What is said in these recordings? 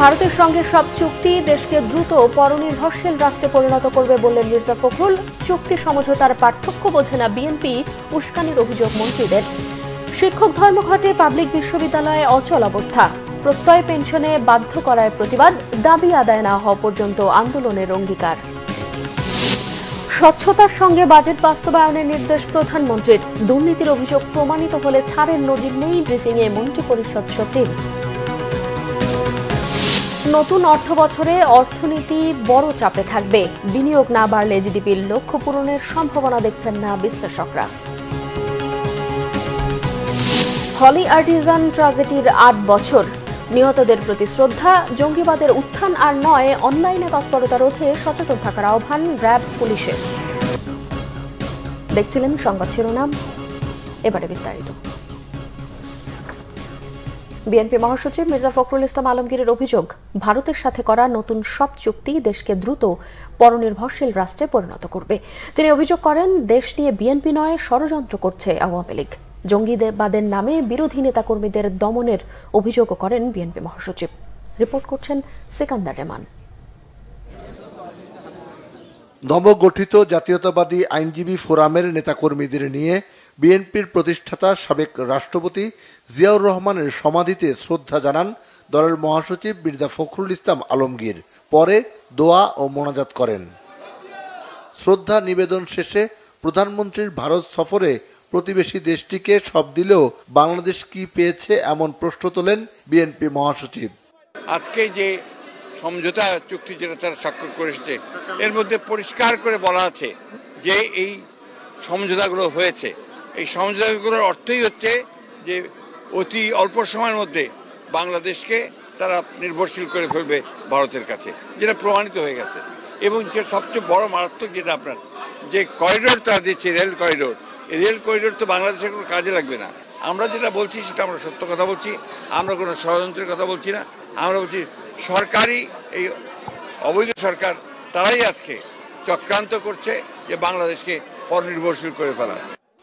ভারতের সঙ্গে সব চুক্তি দেশকে দ্রুত পরনির্ভরশীল রাষ্ট্রে পরিণত করবে বললেন মির্জা ফখরুল চুক্তি সমঝোতার পার্থক্য বোঝে না বিএনপি উস্কানির অভিযোগ মন্ত্রীদের শিক্ষক ধর্মঘটে পাবলিক বিশ্ববিদ্যালয়ে অচল অবস্থা প্রত্যয় পেনশনে বাধ্য করায় প্রতিবাদ দাবি আদায় না হওয়া পর্যন্ত আন্দোলনের অঙ্গীকার স্বচ্ছতার সঙ্গে বাজেট বাস্তবায়নের নির্দেশ প্রধানমন্ত্রীর দুর্নীতির অভিযোগ প্রমাণিত হলে ছাড়ের নজির নেই ব্রিফিংয়ে মন্ত্রিপরিষদ সচিব নতুন অর্থ বছরে অর্থনীতি বড় চাপে থাকবে বিনিয়োগ না বাড়লে জিডিপির লক্ষ্য পূরণের সম্ভাবনা দেখছেন না বিশ্লেষকরা হলি আর্টিজান ট্রাজেডির আট বছর নিহতদের প্রতি শ্রদ্ধা জঙ্গিবাদের উত্থান আর নয় অনলাইনে তৎপরতা রোধে সচেতন থাকার আহ্বান র্যাব পুলিশের দেখছিলেন সংবাদ শিরোনাম এবারে বিস্তারিত বিএনপি মহাসচিব মির্জা ফখরুল ইসলাম আলমগীরের অভিযোগ ভারতের সাথে করা নতুন সব চুক্তি দেশকে দ্রুত পরনির্ভরশীল রাষ্ট্রে পরিণত করবে তিনি অভিযোগ করেন দেশ নিয়ে বিএনপি নয় ষড়যন্ত্র করছে আওয়ামী লীগ জঙ্গিবাদের নামে বিরোধী নেতাকর্মীদের দমনের অভিযোগও করেন বিএনপি মহাসচিব রিপোর্ট করছেন সিকান্দার রেমান নবগঠিত জাতীয়তাবাদী আইনজীবী ফোরামের নেতাকর্মীদের নিয়ে বিএনপির প্রতিষ্ঠাতা সাবেক রাষ্ট্রপতি জিয়াউর রহমানের সমাধিতে শ্রদ্ধা জানান দলের মহাসচিব মির্জা ফখরুল ইসলাম আলমগীর পরে দোয়া ও মোনাজাত করেন শ্রদ্ধা নিবেদন শেষে প্রধানমন্ত্রীর ভারত সফরে প্রতিবেশী দেশটিকে সব দিলেও বাংলাদেশ কি পেয়েছে এমন প্রশ্ন তোলেন বিএনপি মহাসচিব আজকে যে সমঝোতা চুক্তি যেটা তারা স্বাক্ষর করেছে এর মধ্যে পরিষ্কার করে বলা আছে যে এই সমঝোতাগুলো হয়েছে এই সমঝোতাগুলোর অর্থই হচ্ছে যে অতি অল্প সময়ের মধ্যে বাংলাদেশকে তারা নির্ভরশীল করে ফেলবে ভারতের কাছে যেটা প্রমাণিত হয়ে গেছে এবং যে সবচেয়ে বড় মারাত্মক যেটা আপনার যে করিডোর তারা দিচ্ছে রেল করিডোর এই রেল করিডোর তো বাংলাদেশের কোনো কাজে লাগবে না আমরা যেটা বলছি সেটা আমরা সত্য কথা বলছি আমরা কোনো ষড়যন্ত্রের কথা বলছি না আমরা বলছি সরকারি এই অবৈধ সরকার তারাই আজকে চক্রান্ত করছে যে বাংলাদেশকে পরনির্ভরশীল করে ফেলা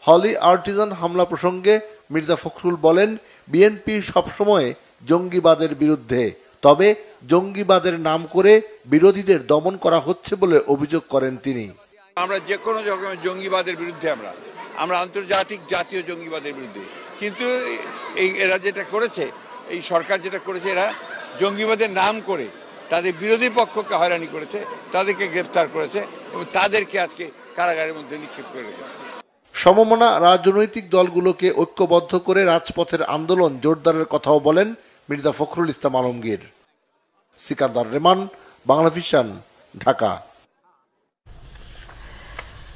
হলি আর্টিজান হামলা প্রসঙ্গে মির্জা ফখরুল বলেন বিএনপি সবসময় জঙ্গিবাদের বিরুদ্ধে তবে জঙ্গিবাদের নাম করে বিরোধীদের দমন করা হচ্ছে বলে অভিযোগ করেন তিনি আমরা যে কোনো রকমের জঙ্গিবাদের বিরুদ্ধে আমরা আমরা আন্তর্জাতিক জাতীয় জঙ্গিবাদের বিরুদ্ধে কিন্তু এই এরা যেটা করেছে এই সরকার যেটা করেছে এরা জঙ্গিবাদের নাম করে তাদের বিরোধী পক্ষকে হয়রানি করেছে তাদেরকে গ্রেপ্তার করেছে এবং তাদেরকে আজকে কারাগারের মধ্যে নিক্ষেপ করে রেখেছে সমমনা রাজনৈতিক দলগুলোকে ঐক্যবদ্ধ করে রাজপথের আন্দোলন জোরদারের কথাও বলেন মির্জা ফখরুল ইসলাম আলমগীর সিকান্দার রেমান বাংলাভিশন ঢাকা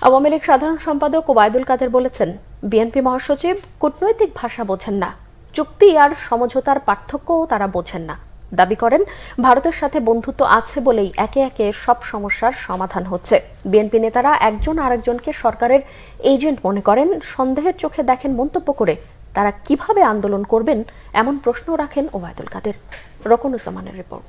আওয়ামী লীগ সাধারণ সম্পাদক ওবায়দুল কাদের বলেছেন বিএনপি মহাসচিব কূটনৈতিক ভাষা বোঝেন না চুক্তি আর সমঝোতার পার্থক্যও তারা বোঝেন না দাবি করেন ভারতের সাথে বন্ধুত্ব আছে বলেই একে একে সব সমস্যার সমাধান হচ্ছে বিএনপি নেতারা একজন আরেকজনকে সরকারের এজেন্ট মনে করেন সন্দেহের চোখে দেখেন মন্তব্য করে তারা কিভাবে আন্দোলন করবেন এমন প্রশ্ন রাখেন ওবায়দুল কাদের রকনুজামানের রিপোর্ট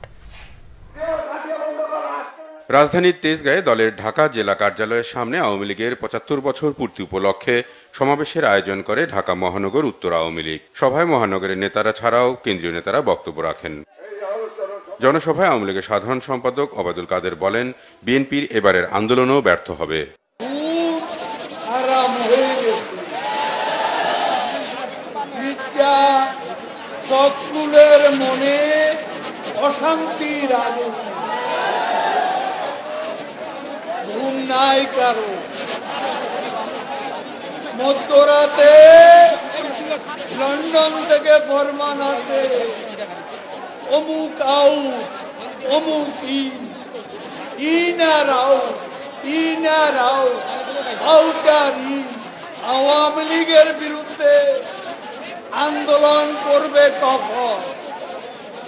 রাজধানীর তেজগাঁয়ে দলের ঢাকা জেলা কার্যালয়ের সামনে আওয়ামী লীগের পঁচাত্তর বছর পূর্তি উপলক্ষে সমাবেশের আয়োজন করে ঢাকা মহানগর উত্তর আওয়ামী লীগ সভায় মহানগরের নেতারা ছাড়াও কেন্দ্রীয় নেতারা বক্তব্য রাখেন জনসভায় আওয়ামী লীগের সাধারণ সম্পাদক অবাদুল কাদের বলেন বিএনপির এবারের আন্দোলনও ব্যর্থ হবে মনে অশান্তির ঘুম নাই কারো মধ্যরাতে লন্ডন থেকে ফরমান আছে অমুক আউট অমুক ইন ইনার আউট আর আউট আউটার ইন আওয়ামী লীগের বিরুদ্ধে আন্দোলন করবে কখন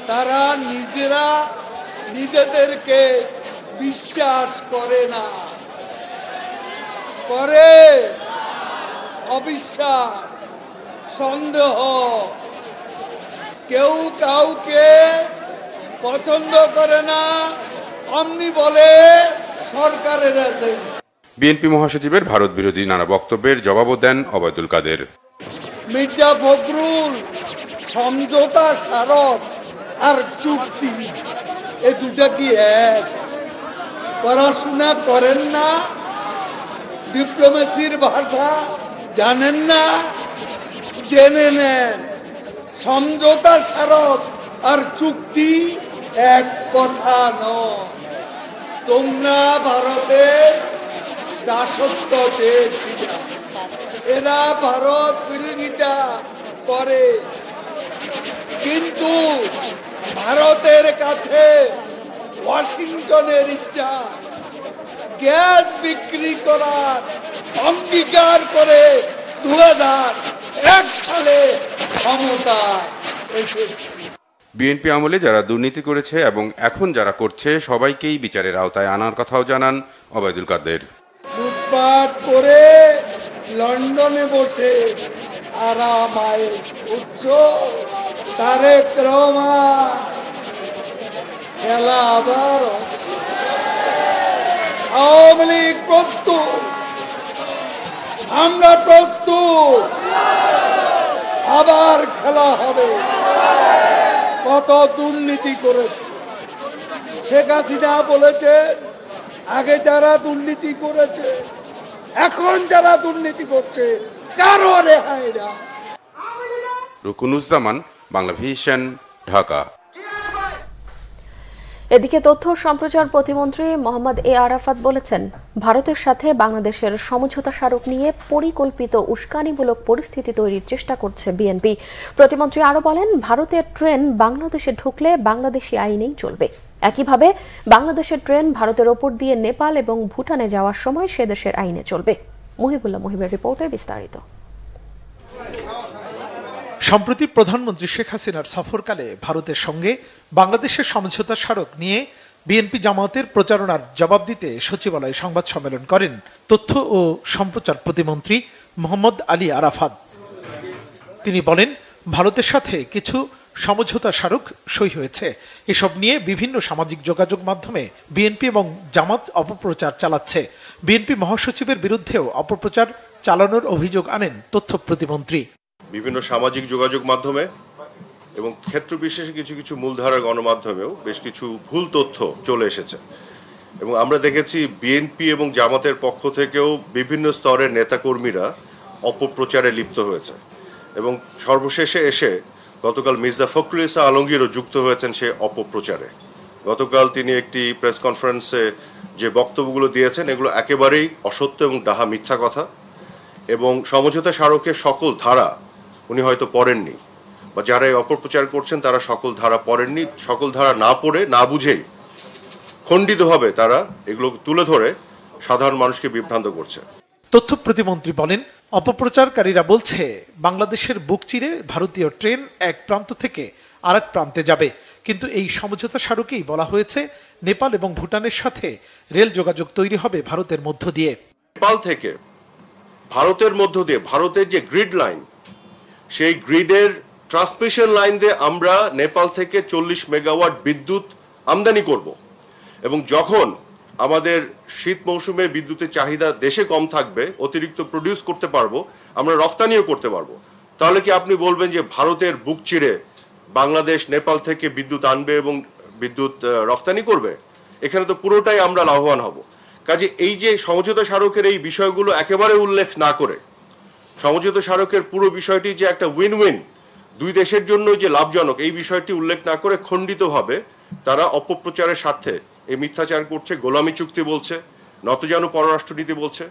তারা নিজেরা নিজেদেরকে বিশ্বাস করে না করে অবিশ্বাস সন্দেহ কেউ কাউকে পছন্দ করে না অমনি বলে সরকারের আছে বিএনপি মহাসচিবের ভারত বিরোধী নানা বক্তব্যের জবাবও দেন অবায়দুল কাদের মির্জা ফখরুল সমঝোতা স্মারক আর চুক্তি এ দুটা কি এক পড়াশোনা করেন না ডিপ্লোমেসির ভাষা জানেন না জেনে নেন সমঝোতা স্মারক আর চুক্তি এক কথা ন তোমরা ভারতের দাসত্ব পেয়েছিল এরা ভারত বিরোধিতা করে কিন্তু ভারতের কাছে ওয়াশিংটনের ইচ্ছা গ্যাস বিক্রি করার অঙ্গীকার করে দু ক্ষমতা বিএনপি আমলে যারা দুর্নীতি করেছে এবং এখন যারা করছে সবাইকেই বিচারের আওতায় আনার কথাও জানান অবায়দুল কাদের লুটপাট করে লন্ডনে বসে উচ্চ আওয়ামী লীগ প্রস্তুত আমরা প্রস্তুত আবার খেলা হবে কত দুর্নীতি করেছে শেখ হাসিনা বলেছে আগে যারা দুর্নীতি করেছে এখন যারা দুর্নীতি করছে কারো রেহাই না রুকুনুজ্জামান বাংলা ভিশন ঢাকা এদিকে তথ্য সম্প্রচার প্রতিমন্ত্রী মোহাম্মদ এ আরাফাত বলেছেন ভারতের সাথে বাংলাদেশের সমঝোতা স্মারক নিয়ে পরিকল্পিত উস্কানিমূলক পরিস্থিতি তৈরির চেষ্টা করছে বিএনপি প্রতিমন্ত্রী আরও বলেন ভারতের ট্রেন বাংলাদেশে ঢুকলে বাংলাদেশি আইনেই চলবে একইভাবে বাংলাদেশের ট্রেন ভারতের ওপর দিয়ে নেপাল এবং ভুটানে যাওয়ার সময় সে দেশের আইনে চলবে মহিবুল্লাহ মহিবের রিপোর্টে বিস্তারিত সম্প্রতি প্রধানমন্ত্রী শেখ হাসিনার সফরকালে ভারতের সঙ্গে বাংলাদেশের সমঝোতা স্মারক নিয়ে বিএনপি জামায়াতের প্রচারণার জবাব দিতে সচিবালয়ে সংবাদ সম্মেলন করেন তথ্য ও সম্প্রচার প্রতিমন্ত্রী মোহাম্মদ আলী আরাফাত তিনি বলেন ভারতের সাথে কিছু সমঝোতা স্মারক সই হয়েছে এসব নিয়ে বিভিন্ন সামাজিক যোগাযোগ মাধ্যমে বিএনপি এবং জামাত অপপ্রচার চালাচ্ছে বিএনপি মহাসচিবের বিরুদ্ধেও অপপ্রচার চালানোর অভিযোগ আনেন তথ্য প্রতিমন্ত্রী বিভিন্ন সামাজিক যোগাযোগ মাধ্যমে এবং ক্ষেত্র বিশেষে কিছু কিছু মূলধারার গণমাধ্যমেও বেশ কিছু ভুল তথ্য চলে এসেছে এবং আমরা দেখেছি বিএনপি এবং জামাতের পক্ষ থেকেও বিভিন্ন স্তরের নেতাকর্মীরা অপপ্রচারে লিপ্ত হয়েছে এবং সর্বশেষে এসে গতকাল মির্জা ফখরুল ইসা আলমগীরও যুক্ত হয়েছেন সে অপপ্রচারে গতকাল তিনি একটি প্রেস কনফারেন্সে যে বক্তব্যগুলো দিয়েছেন এগুলো একেবারেই অসত্য এবং ডাহা মিথ্যা কথা এবং সমঝোতা স্মারকের সকল ধারা উনি হয়তো পড়েননি বা যারা এই অপপ্রচার করছেন তারা সকল ধারা পড়েননি সকল ধারা না পড়ে না বুঝেই খণ্ডিতভাবে তারা এগুলো তুলে ধরে সাধারণ মানুষকে বিভ্রান্ত করছে তথ্য প্রতিমন্ত্রী বলেন অপপ্রচারকারীরা বলছে বাংলাদেশের বুক চিরে ভারতীয় ট্রেন এক প্রান্ত থেকে আর প্রান্তে যাবে কিন্তু এই সমঝোতা স্মারকেই বলা হয়েছে নেপাল এবং ভুটানের সাথে রেল যোগাযোগ তৈরি হবে ভারতের মধ্য দিয়ে নেপাল থেকে ভারতের মধ্য দিয়ে ভারতের যে গ্রিড লাইন সেই গ্রিডের ট্রান্সমিশন লাইন দিয়ে আমরা নেপাল থেকে চল্লিশ মেগাওয়াট বিদ্যুৎ আমদানি করব এবং যখন আমাদের শীত মৌসুমে বিদ্যুতের চাহিদা দেশে কম থাকবে অতিরিক্ত প্রডিউস করতে পারবো আমরা রফতানিও করতে পারবো তাহলে কি আপনি বলবেন যে ভারতের বুক চিরে বাংলাদেশ নেপাল থেকে বিদ্যুৎ আনবে এবং বিদ্যুৎ রফতানি করবে এখানে তো পুরোটাই আমরা লাভবান হব কাজে এই যে সমঝোতা স্মারকের এই বিষয়গুলো একেবারে উল্লেখ না করে সমঝোতা স্মারকের পুরো বিষয়টি যে একটা উইন উইন দুই দেশের জন্য যে লাভজনক এই বিষয়টি উল্লেখ না করে খণ্ডিতভাবে তারা অপপ্রচারের স্বার্থে এই মিথ্যাচার করছে গোলামি চুক্তি বলছে নতজানু পররাষ্ট্রনীতি বলছে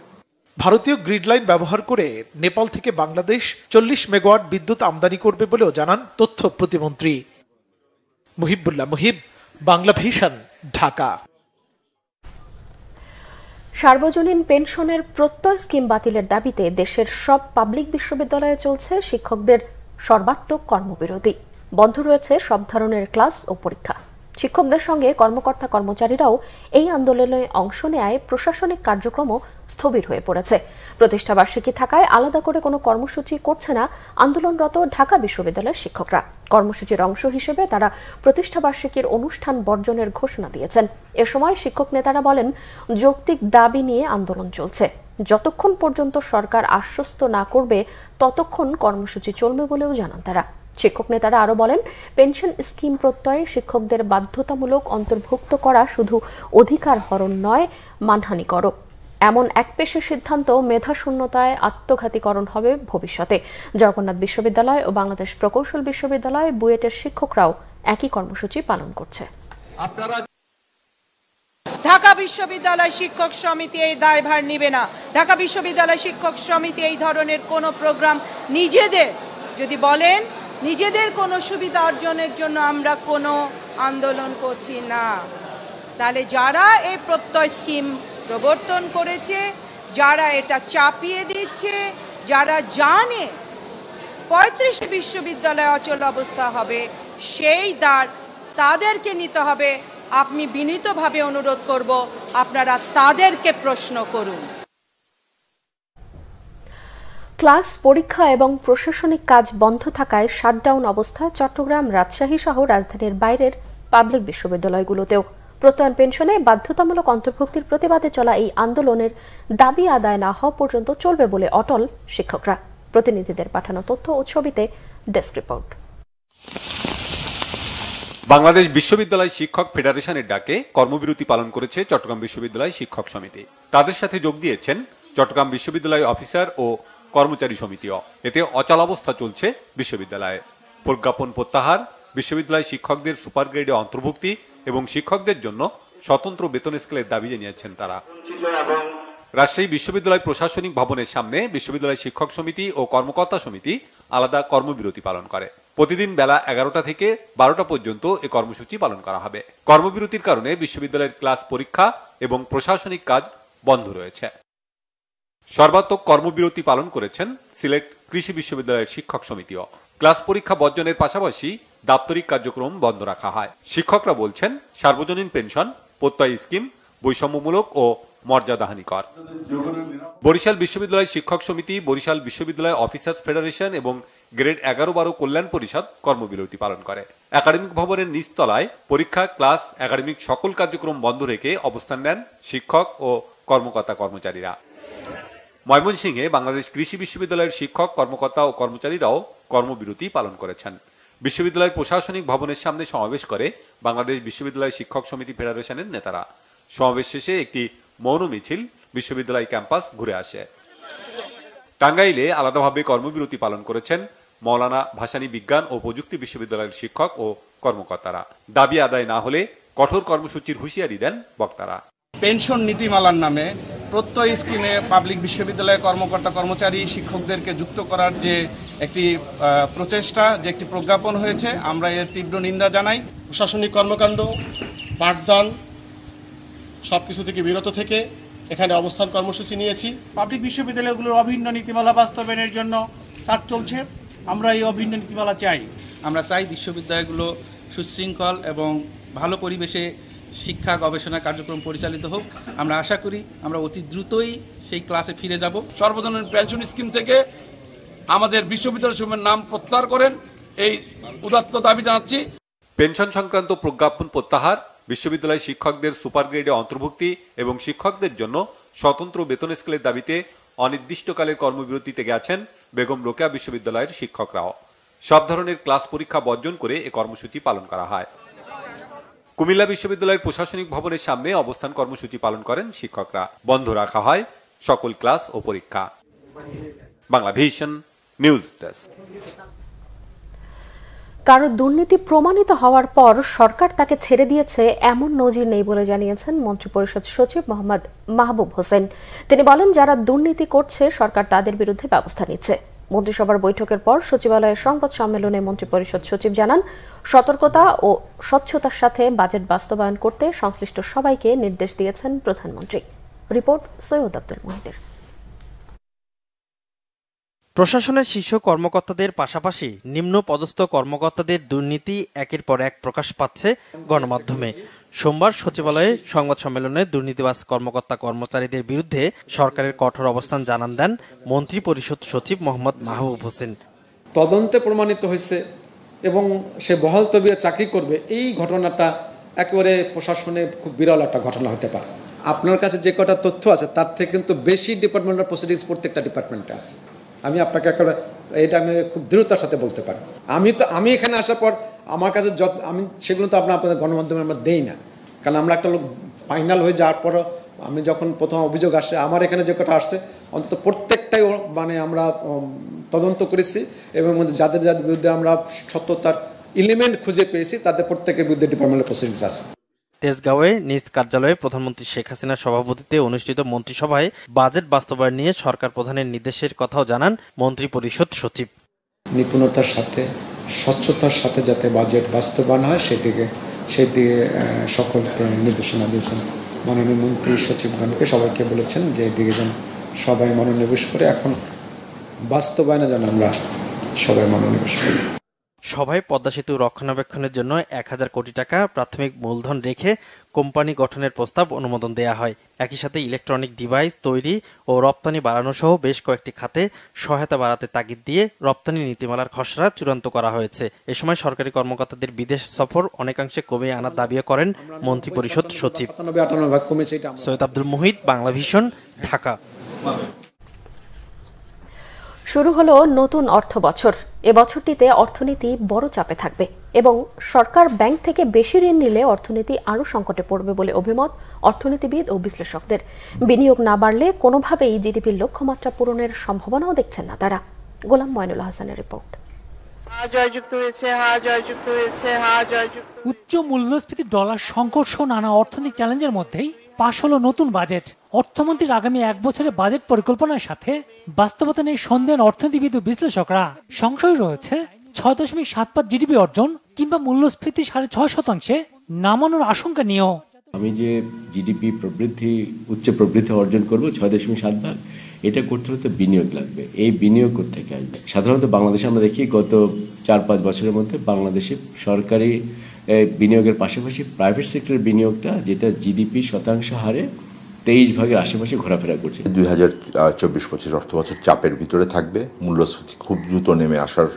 ভারতীয় গ্রিড লাইন ব্যবহার করে নেপাল থেকে বাংলাদেশ চল্লিশ মেগাওয়াট বিদ্যুৎ আমদানি করবে বলেও জানান তথ্য প্রতিমন্ত্রী মুহিবুল্লাহ মুহিব বাংলা ভিশন ঢাকা সার্বজনীন পেনশনের প্রত্যয় স্কিম বাতিলের দাবিতে দেশের সব পাবলিক বিশ্ববিদ্যালয়ে চলছে শিক্ষকদের সর্বাত্মক কর্মবিরতি বন্ধ রয়েছে সব ধরনের ক্লাস ও পরীক্ষা শিক্ষকদের সঙ্গে কর্মকর্তা কর্মচারীরাও এই আন্দোলনে অংশ নেয় প্রশাসনিক কার্যক্রমও স্থবির হয়ে পড়েছে প্রতিষ্ঠাবার্ষিকী থাকায় আলাদা করে কোনো কর্মসূচি করছে না আন্দোলনরত ঢাকা বিশ্ববিদ্যালয়ের শিক্ষকরা কর্মসূচির অংশ হিসেবে তারা প্রতিষ্ঠাবার্ষিকীর অনুষ্ঠান বর্জনের ঘোষণা দিয়েছেন এ সময় শিক্ষক নেতারা বলেন যৌক্তিক দাবি নিয়ে আন্দোলন চলছে যতক্ষণ পর্যন্ত সরকার আশ্বস্ত না করবে ততক্ষণ কর্মসূচি চলবে বলেও জানান তারা শিক্ষক নেতারা আরও বলেন পেনশন স্কিম প্রত্যয়ে শিক্ষকদের বাধ্যতামূলক অন্তর্ভুক্ত করা শুধু অধিকার হরণ নয় মানহানিকরক এমন এক পেশে সিদ্ধান্ত মেধাশূন্যতায় আত্মঘাতীকরণ হবে ভবিষ্যতে জগন্নাথ বিশ্ববিদ্যালয় ও বাংলাদেশ প্রকৌশল বিশ্ববিদ্যালয় বুয়েটের শিক্ষকরাও একই কর্মসূচি পালন করছে ঢাকা বিশ্ববিদ্যালয় শিক্ষক সমিতি এই দায়ভার নিবে না ঢাকা বিশ্ববিদ্যালয় শিক্ষক সমিতি এই ধরনের কোনো প্রোগ্রাম নিজেদের যদি বলেন নিজেদের কোনো সুবিধা অর্জনের জন্য আমরা কোনো আন্দোলন করছি না তাহলে যারা এই প্রত্যয় স্কিম প্রবর্তন করেছে যারা এটা চাপিয়ে দিচ্ছে যারা জানে পঁয়ত্রিশ বিশ্ববিদ্যালয়ে অচল অবস্থা হবে সেই দ্বার তাদেরকে নিতে হবে আপনি বিনীতভাবে অনুরোধ করব আপনারা তাদেরকে প্রশ্ন করুন ক্লাস পরীক্ষা এবং প্রশাসনিক কাজ বন্ধ থাকায় শাটডাউন অবস্থা চট্টগ্রাম রাজশাহী সহ রাজধানীর বাইরের পাবলিক বিশ্ববিদ্যালয়গুলোতেও প্রত্যয়ন পেনশনে বাধ্যতামূলক অন্তর্ভুক্তির প্রতিবাদে চলা এই আন্দোলনের দাবি আদায় না হওয়া পর্যন্ত চলবে বলে অটল শিক্ষকরা প্রতিনিধিদের পাঠানো তথ্য ও ছবিতে ডেস্ক রিপোর্ট বাংলাদেশ বিশ্ববিদ্যালয় শিক্ষক ফেডারেশনের ডাকে কর্মবিরতি পালন করেছে চট্টগ্রাম বিশ্ববিদ্যালয় শিক্ষক সমিতি তাদের সাথে যোগ দিয়েছেন চট্টগ্রাম বিশ্ববিদ্যালয় অফিসার ও কর্মচারী সমিতিও এতে অচলাবস্থা চলছে বিশ্ববিদ্যালয়ে প্রজ্ঞাপন প্রত্যাহার বিশ্ববিদ্যালয় শিক্ষকদের সুপার গ্রেডে অন্তর্ভুক্তি এবং শিক্ষকদের জন্য স্বতন্ত্র বেতন স্কেলের দাবি জানিয়েছেন তারা রাজশাহী বিশ্ববিদ্যালয় প্রশাসনিক ভবনের সামনে বিশ্ববিদ্যালয় শিক্ষক সমিতি ও কর্মকর্তা সমিতি আলাদা কর্মবিরতি পালন করে প্রতিদিন বেলা এগারোটা থেকে বারোটা পর্যন্ত এ কর্মসূচি পালন করা হবে কর্মবিরতির কারণে বিশ্ববিদ্যালয়ের ক্লাস পরীক্ষা এবং প্রশাসনিক কাজ বন্ধ রয়েছে সর্বাত্মক কর্মবিরতি পালন করেছেন সিলেট কৃষি বিশ্ববিদ্যালয়ের শিক্ষক সমিতিও ক্লাস পরীক্ষা বর্জনের পাশাপাশি দাপ্তরিক কার্যক্রম বন্ধ রাখা হয় শিক্ষকরা বলছেন সার্বজনীন পেনশন প্রত্যয় স্কিম বৈষম্যমূলক ও মর্যাদাহানিকর বরিশাল বিশ্ববিদ্যালয় শিক্ষক সমিতি বরিশাল বিশ্ববিদ্যালয় অফিসার্স ফেডারেশন এবং গ্রেড এগারো বারো কল্যাণ পরিষদ কর্মবিরতি পালন করে একাডেমিক ভবনের নিচতলায় পরীক্ষা ক্লাস একাডেমিক সকল কার্যক্রম বন্ধ রেখে অবস্থান নেন শিক্ষক ও কর্মকর্তা কর্মচারীরা ময়মনসিংহে বাংলাদেশ কৃষি বিশ্ববিদ্যালয়ের শিক্ষক কর্মকর্তা ও কর্মচারীরাও কর্মবিরতি পালন করেছেন বিশ্ববিদ্যালয়ের প্রশাসনিক ভবনের সামনে সমাবেশ করে বাংলাদেশ বিশ্ববিদ্যালয় শিক্ষক সমিতি ফেডারেশনের নেতারা সমাবেশ শেষে একটি মৌন মিছিল বিশ্ববিদ্যালয় ক্যাম্পাস ঘুরে আসে টাঙ্গাইলে আলাদাভাবে কর্মবিরতি পালন করেছেন মৌলানা ভাসানী বিজ্ঞান ও প্রযুক্তি বিশ্ববিদ্যালয়ের শিক্ষক ও কর্মকর্তারা দাবি আদায় না হলে কঠোর কর্মসূচির হুঁশিয়ারি দেন বক্তারা পেনশন নীতিমালার নামে প্রত্যয় স্কিমে পাবলিক বিশ্ববিদ্যালয়ের কর্মকর্তা কর্মচারী শিক্ষকদেরকে যুক্ত করার যে একটি প্রচেষ্টা যে একটি প্রজ্ঞাপন হয়েছে আমরা এর তীব্র নিন্দা জানাই প্রশাসনিক কর্মকাণ্ড পাঠদান সব কিছু থেকে বিরত থেকে এখানে অবস্থান কর্মসূচি নিয়েছি পাবলিক বিশ্ববিদ্যালয়গুলোর অভিন্ন নীতিমালা বাস্তবায়নের জন্য কাজ চলছে আমরা এই অভিন্ন নীতিমালা চাই আমরা চাই বিশ্ববিদ্যালয়গুলো সুশৃঙ্খল এবং ভালো পরিবেশে শিক্ষা গবেষণা কার্যক্রম পরিচালিত হোক আমরা আশা করি আমরা অতি দ্রুতই সেই ক্লাসে ফিরে যাব সর্বজনীন পেনশন স্কিম থেকে আমাদের বিশ্ববিদ্যালয় সমূহের নাম প্রত্যাহার করেন এই উদাত্ত দাবি জানাচ্ছি পেনশন সংক্রান্ত প্রজ্ঞাপন প্রত্যাহার বিশ্ববিদ্যালয় শিক্ষকদের সুপার গ্রেডে অন্তর্ভুক্তি এবং শিক্ষকদের জন্য স্বতন্ত্র বেতন স্কেলের দাবিতে অনির্দিষ্টকালের কর্মবিরতিতে গেছেন বেগম রোকেয়া বিশ্ববিদ্যালয়ের শিক্ষকরাও সব ধরনের ক্লাস পরীক্ষা বর্জন করে এ কর্মসূচি পালন করা হয় কুমিল্লা বিশ্ববিদ্যালয়ের প্রশাসনিক ভবনের সামনে অবস্থান কর্মসূচি পালন করেন শিক্ষকরা বন্ধ রাখা হয় সকল ক্লাস ও পরীক্ষা বাংলা ভিশন নিউজ ডেস্ক কারো দুর্নীতি প্রমাণিত হওয়ার পর সরকার তাকে ছেড়ে দিয়েছে এমন নজির নেই বলে জানিয়েছেন মন্ত্রিপরিষদ সচিব মোহাম্মদ মাহবুব হোসেন তিনি বলেন যারা দুর্নীতি করছে সরকার তাদের বিরুদ্ধে ব্যবস্থা নিচ্ছে মন্ত্রিসভার বৈঠকের পর সচিবালয়ের সংবাদ সম্মেলনে মন্ত্রিপরিষদ সচিব জানান সতর্কতা ও স্বচ্ছতার সাথে বাজেট বাস্তবায়ন করতে সংশ্লিষ্ট সবাইকে নির্দেশ দিয়েছেন প্রধানমন্ত্রী রিপোর্ট সৈয়দ আব্দুল মহিদের প্রশাসনের শীর্ষ কর্মকর্তাদের পাশাপাশি নিম্ন পদস্থ কর্মকর্তাদের দুর্নীতি একের পর এক প্রকাশ পাচ্ছে গণমাধ্যমে সোমবার সচিবালয়ে সংবাদ সম্মেলনে দুর্নীতিবাজ কর্মকর্তা কর্মচারীদের বিরুদ্ধে সরকারের কঠোর অবস্থান জানান দেন মন্ত্রী পরিষদ সচিব মোহাম্মদ মাহবুব হোসেন তদন্তে প্রমাণিত হয়েছে এবং সে বহাল তবিয়া চাকরি করবে এই ঘটনাটা একেবারে প্রশাসনে খুব বিরল একটা ঘটনা হতে পারে আপনার কাছে যে কটা তথ্য আছে তার থেকে কিন্তু বেশি ডিপার্টমেন্টের প্রসিডিংস প্রত্যেকটা ডিপার্টমেন্টে আছে আমি আপনাকে একেবারে এটা আমি খুব দৃঢ়তার সাথে বলতে পারি আমি তো আমি এখানে আসার পর আমার কাছে যত আমি সেগুলো তো আপনার আপনাদের গণমাধ্যমে আমরা দেই না কারণ আমরা একটা লোক ফাইনাল হয়ে যাওয়ার পর আমি যখন প্রথম অভিযোগ আসে আমার এখানে যে কটা আসছে অন্তত প্রত্যেকটাই মানে আমরা তদন্ত করেছি এবং যাদের যাদের বিরুদ্ধে আমরা সত্যতার এলিমেন্ট খুঁজে পেয়েছি তাদের প্রত্যেকের বিরুদ্ধে ডিপার্টমেন্টের প্রসিডিংস আছে তেজগাঁওয়ে নিজ কার্যালয়ে প্রধানমন্ত্রী শেখ হাসিনার সভাপতিত্বে অনুষ্ঠিত মন্ত্রিসভায় বাজেট বাস্তবায়ন নিয়ে সরকার প্রধানের নির্দেশের কথাও জানান মন্ত্রী পরিষদ সচিব নিপুণতার সাথে স্বচ্ছতার সাথে যাতে বাজেট বাস্তবায়ন হয় সেদিকে সেদিকে সকলকে নির্দেশনা দিয়েছেন মাননীয় মন্ত্রী সচিবগণকে সবাইকে বলেছেন যে এদিকে যেন সবাই মনোনিবেশ করে এখন বাস্তবায়নে যেন আমরা সবাই মনোনিবেশ করি সভায় পদ্মা সেতু রক্ষণাবেক্ষণের জন্য এক হাজার কোটি টাকা প্রাথমিক মূলধন রেখে কোম্পানি গঠনের প্রস্তাব অনুমোদন দেয়া হয় একই সাথে ইলেকট্রনিক ডিভাইস তৈরি ও রপ্তানি বাড়ানো সহ বেশ কয়েকটি খাতে সহায়তা বাড়াতে তাগিদ দিয়ে রপ্তানি নীতিমালার খসড়া চূড়ান্ত করা হয়েছে এ সময় সরকারি কর্মকর্তাদের বিদেশ সফর অনেকাংশে কমিয়ে আনার দাবিও করেন মন্ত্রিপরিষদ সচিব সৈয়দ আব্দুল মুহিত বাংলা ভিশন ঢাকা শুরু হলো নতুন অর্থ বছর এবছরটিতে অর্থনীতি বড় চাপে থাকবে এবং সরকার ব্যাংক থেকে বেশি ঋণ নিলে অর্থনীতি আরও সংকটে পড়বে বলে অভিমত অর্থনীতিবিদ ও বিশ্লেষকদের বিনিয়োগ না বাড়লে কোনোভাবেই জিডিপির লক্ষ্যমাত্রা পূরণের সম্ভাবনাও দেখছেন না তারা গোলাম ময়নুল হাসানের রিপোর্ট উচ্চ মূল্যস্ফীতি ডলার সংকট সহ নানা অর্থনৈতিক চ্যালেঞ্জের মধ্যেই পাশ হলো নতুন বাজেট অর্থমন্ত্রীর আগামী এক বছরের বাজেট পরিকল্পনার সাথে বাস্তবতা নিয়ে সন্দেহ অর্থনীতিবিদ বিশ্লেষকরা সংশয় রয়েছে ছয় দশমিক সাত পাঁচ জিডিপি অর্জন কিংবা মূল্যস্ফীতি সাড়ে ছয় শতাংশে নামানোর আশঙ্কা নিয়েও আমি যে জিডিপি প্রবৃদ্ধি উচ্চ প্রবৃদ্ধি অর্জন করব ছয় দশমিক সাত ভাগ এটা করতে হলে তো বিনিয়োগ লাগবে এই বিনিয়োগ করতে থেকে আসবে সাধারণত বাংলাদেশে আমরা দেখি গত চার পাঁচ বছরের মধ্যে বাংলাদেশে সরকারি বিনিয়োগের পাশাপাশি প্রাইভেট সেক্টরের বিনিয়োগটা যেটা জিডিপি শতাংশ হারে তেইশ ভাগের আশেপাশে ঘোরাফেরা করছে দুই হাজার চব্বিশ পঁচিশ অর্থ বছর চাপের ভিতরে থাকবে মূল্যস্ফীতি খুব দ্রুত নেমে আসার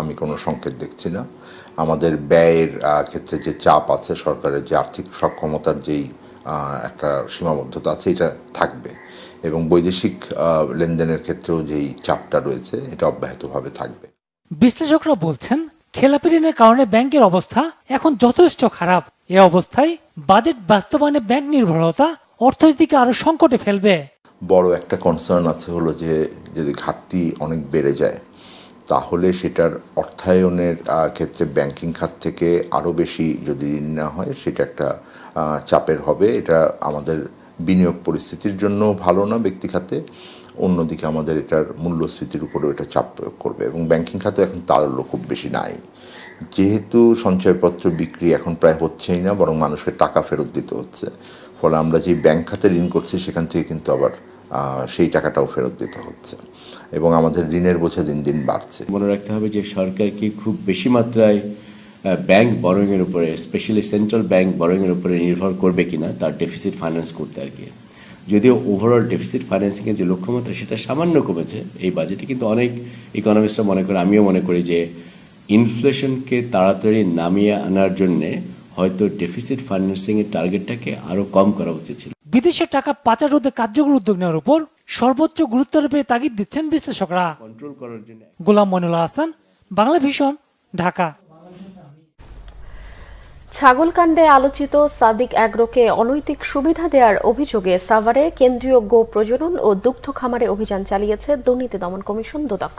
আমি কোনো সংকেত দেখছি না আমাদের ব্যয়ের ক্ষেত্রে যে চাপ আছে সরকারের যে আর্থিক সক্ষমতার যেই একটা সীমাবদ্ধতা আছে এটা থাকবে এবং বৈদেশিক লেনদেনের ক্ষেত্রেও যেই চাপটা রয়েছে এটা অব্যাহতভাবে থাকবে বিশ্লেষকরা বলছেন খেলাপি ঋণের কারণে ব্যাংকের অবস্থা এখন যথেষ্ট খারাপ এ অবস্থায় বাজেট বাস্তবায়নে ব্যাংক নির্ভরতা অর্থনীতিকে আরো সংকটে ফেলবে বড় একটা কনসার্ন আছে হলো যে যদি ঘাটতি অনেক বেড়ে যায় তাহলে সেটার অর্থায়নের ক্ষেত্রে ব্যাংকিং খাত থেকে আরও বেশি যদি ঋণ নেওয়া হয় সেটা একটা চাপের হবে এটা আমাদের বিনিয়োগ পরিস্থিতির জন্য ভালো না ব্যক্তি খাতে অন্যদিকে আমাদের এটার মূল্যস্ফীতির উপরেও এটা চাপ প্রয়োগ করবে এবং ব্যাংকিং খাতে এখন তারল্য খুব বেশি নাই যেহেতু সঞ্চয়পত্র বিক্রি এখন প্রায় হচ্ছেই না বরং মানুষকে টাকা ফেরত দিতে হচ্ছে ফলে আমরা যেই ব্যাংক খাতে ঋণ করছি সেখান থেকে কিন্তু আবার সেই টাকাটাও ফেরত দিতে হচ্ছে এবং আমাদের ঋণের বোঝা দিন দিন বাড়ছে মনে রাখতে হবে যে সরকারকে খুব বেশি মাত্রায় ব্যাংক বরোয়িংয়ের উপরে স্পেশালি সেন্ট্রাল ব্যাংক বরোয়িংয়ের উপরে নির্ভর করবে কি না তার ডেফিসিট ফাইন্যান্স করতে আর কি যদিও ওভারঅল ডেফিসিট ফাইন্যান্সিংয়ের যে লক্ষ্যমাত্রা সেটা সামান্য কমেছে এই বাজেটে কিন্তু অনেক ইকোনমিস্টরা মনে করে আমিও মনে করি যে ইনফ্লেশনকে তাড়াতাড়ি নামিয়ে আনার জন্যে হয়তো ডেফিসিট ফাইন্যান্সিংয়ের টার্গেটটাকে আরও কম করা উচিত ছিল বিদেশের টাকা পাচার রোধে কার্যকর উদ্যোগ নেওয়ার উপর সর্বোচ্চ গুরুত্ব আরোপে তাগিদ দিচ্ছেন বিশ্লেষকরা কন্ট্রোল করার জন্য গোলাম মনুল্লাহ হাসান বাংলা ভিশন ঢাকা ছাগলকাণ্ডে আলোচিত সাদিক অ্যাগ্রোকে অনৈতিক সুবিধা দেওয়ার অভিযোগে সাভারে কেন্দ্রীয় গো প্রজনন ও দুগ্ধ খামারে অভিযান চালিয়েছে দুর্নীতি দমন কমিশন দুদক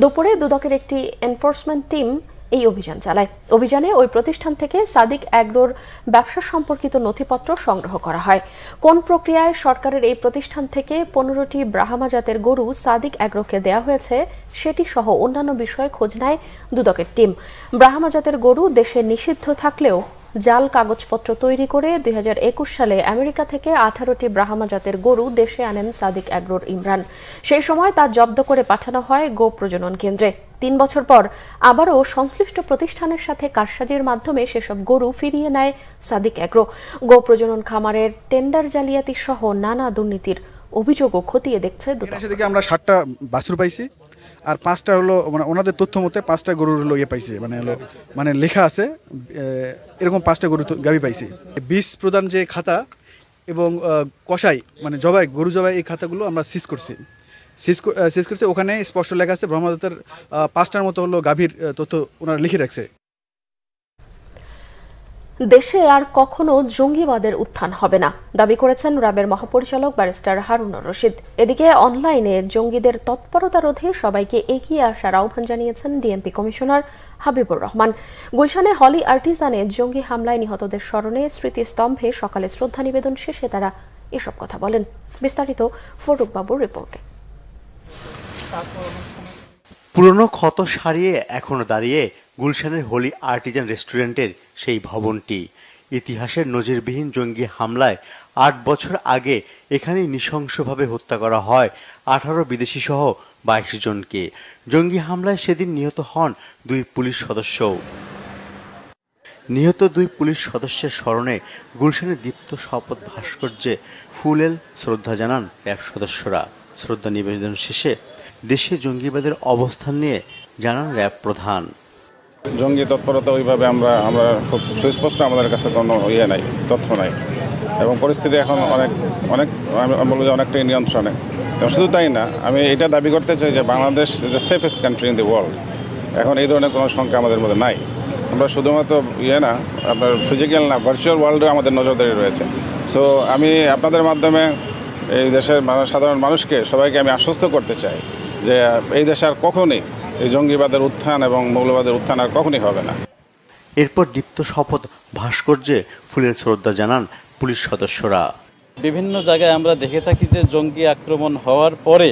দুপুরে দুদকের একটি এনফোর্সমেন্ট টিম এই অভিযান চালায় অভিযানে ওই প্রতিষ্ঠান থেকে সাদিক অ্যাগ্রোর ব্যবসা সম্পর্কিত নথিপত্র সংগ্রহ করা হয় কোন প্রক্রিয়ায় সরকারের এই প্রতিষ্ঠান থেকে পনেরোটি ব্রাহ্মা জাতের গরু সাদিক অ্যাগ্রোকে দেয়া হয়েছে সেটি সহ অন্যান্য বিষয়ে খোঁজ নেয় দুদকের টিম ব্রাহ্মা জাতের গরু দেশে নিষিদ্ধ থাকলেও জাল কাগজপত্র তৈরি করে দুই সালে আমেরিকা থেকে আঠারোটি ব্রাহ্মা জাতের গরু দেশে আনেন সাদিক অ্যাগ্রোর ইমরান সেই সময় তা জব্দ করে পাঠানো হয় গো প্রজনন কেন্দ্রে তিন বছর পর আবারও সংশ্লিষ্ট প্রতিষ্ঠানের সাথে কারসাজির মাধ্যমে সেসব গরু ফিরিয়ে নেয় সাদিক অ্যাগ্রো গো প্রজনন খামারের টেন্ডার জালিয়াতি সহ নানা দুর্নীতির অভিযোগও খতিয়ে দেখছে আমরা ষাটটা বাছুর পাইছি আর পাঁচটা হলো মানে ওনাদের তথ্য মতে পাঁচটা গরুর হলো ইয়ে পাইছে মানে হলো মানে লেখা আছে এরকম পাঁচটা গরু গাভী পাইছে বিষ প্রদান যে খাতা এবং কষাই মানে জবাই গরু জবাই এই খাতাগুলো আমরা সিজ করছি সিজ করছে ওখানে স্পষ্ট লেখা আছে ব্রহ্মদত্তের পাঁচটার মতো হলো গাভীর তথ্য ওনারা লিখে রাখছে দেশে আর কখনো জঙ্গিবাদের উত্থান হবে না দাবি করেছেন র্যাবের মহাপরিচালক ব্যারিস্টার হারুনুর রশিদ এদিকে অনলাইনে জঙ্গিদের তৎপরতা রোধে সবাইকে এগিয়ে আসার আহ্বান জানিয়েছেন ডিএমপি কমিশনার হাবিবুর রহমান গুলশানে হলি আর্টিজানে জঙ্গি হামলায় নিহতদের স্মরণে স্মৃতিস্তম্ভে সকালে শ্রদ্ধা নিবেদন শেষে তারা এসব কথা বলেন বিস্তারিত ফটুকবাবুর রিপোর্টে পুরনো ক্ষত সারিয়ে এখনো দাঁড়িয়ে গুলশানের হোলি আর্টিজান রেস্টুরেন্টের সেই ভবনটি ইতিহাসের নজিরবিহীন জঙ্গি হামলায় আট বছর আগে এখানেই নৃশংসভাবে হত্যা করা হয় আঠারো বিদেশি সহ বাইশ জনকে জঙ্গি হামলায় সেদিন নিহত হন দুই পুলিশ সদস্য নিহত দুই পুলিশ সদস্যের স্মরণে গুলশানের দীপ্ত শপথ ভাস্কর্যে ফুলেল শ্রদ্ধা জানান প্যাপ সদস্যরা শ্রদ্ধা নিবেদন শেষে দেশে জঙ্গিবাদের অবস্থান নিয়ে জানান র্যাব প্রধান জঙ্গি তৎপরতা ওইভাবে আমরা আমরা খুব সুস্পষ্ট আমাদের কাছে কোনো ইয়ে নাই তথ্য নাই এবং পরিস্থিতি এখন অনেক অনেক আমি বলবো যে অনেকটাই নিয়ন্ত্রণে শুধু তাই না আমি এটা দাবি করতে চাই যে Bangladesh is the safest country in the world এখন এই ধরনের কোনো সংখ্যা আমাদের মধ্যে নাই আমরা শুধুমাত্র ইয়ে না আপনার ফিজিক্যাল না ভার্চুয়াল ওয়ার্ল্ডেও আমাদের নজরদারি রয়েছে সো আমি আপনাদের মাধ্যমে এই দেশের সাধারণ মানুষকে সবাইকে আমি আশ্বস্ত করতে চাই যে এই দেশে আর কখনই এই জঙ্গিবাদের উত্থান এবং মৌলবাদের উত্থান আর কখনই হবে না এরপর দীপ্ত শপথ ভাস্কর্যে ফুলের শ্রদ্ধা জানান পুলিশ সদস্যরা বিভিন্ন জায়গায় আমরা দেখে থাকি যে জঙ্গি আক্রমণ হওয়ার পরে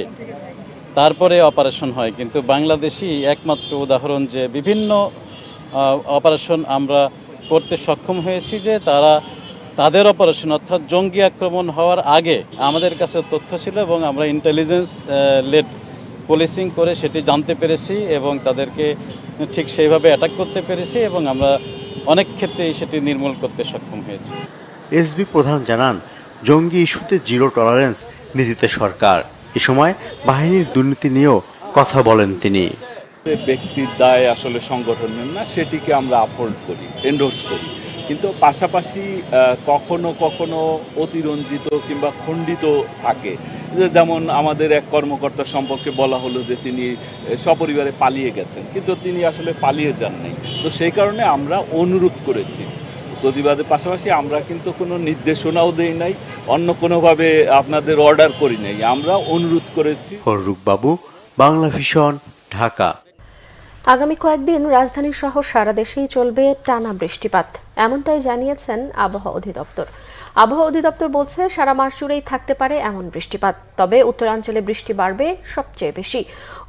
তারপরে অপারেশন হয় কিন্তু বাংলাদেশি একমাত্র উদাহরণ যে বিভিন্ন অপারেশন আমরা করতে সক্ষম হয়েছি যে তারা তাদের অপারেশন অর্থাৎ জঙ্গি আক্রমণ হওয়ার আগে আমাদের কাছে তথ্য ছিল এবং আমরা ইন্টেলিজেন্স লেড পুলিশিং করে সেটি জানতে পেরেছি এবং তাদেরকে ঠিক সেইভাবে অ্যাটাক করতে পেরেছি এবং আমরা অনেক ক্ষেত্রেই সেটি নির্মূল করতে সক্ষম হয়েছি এসবি প্রধান জানান জঙ্গি ইস্যুতে জিরো টলারেন্স নীতিতে সরকার এ সময় বাহিনীর দুর্নীতি নিয়েও কথা বলেন তিনি ব্যক্তির দায় আসলে সংগঠনের না সেটিকে আমরা আফোর্ড করি এন্ডোর্স করি কিন্তু পাশাপাশি কখনো কখনো অতিরঞ্জিত কিংবা খণ্ডিত থাকে যেমন আমাদের এক কর্মকর্তা সম্পর্কে বলা হলো যে তিনি সপরিবারে পালিয়ে গেছেন কিন্তু তিনি আসলে পালিয়ে যাননি তো সেই কারণে আমরা অনুরোধ করেছি প্রতিবাদের পাশাপাশি আমরা কিন্তু কোনো নির্দেশনাও দেই নাই অন্য কোনোভাবে আপনাদের অর্ডার করি নাই আমরা অনুরোধ করেছি বাবু বাংলা ভিশন ঢাকা আগামী কয়েকদিন রাজধানী সহ সারা দেশেই চলবে টানা বৃষ্টিপাত এমনটাই জানিয়েছেন আবহাওয়া অধিদপ্তর আবহাওয়া অধিদপ্তর বলছে সারা মাস জুড়েই থাকতে পারে এমন বৃষ্টিপাত তবে উত্তরাঞ্চলে বৃষ্টি বাড়বে সবচেয়ে বেশি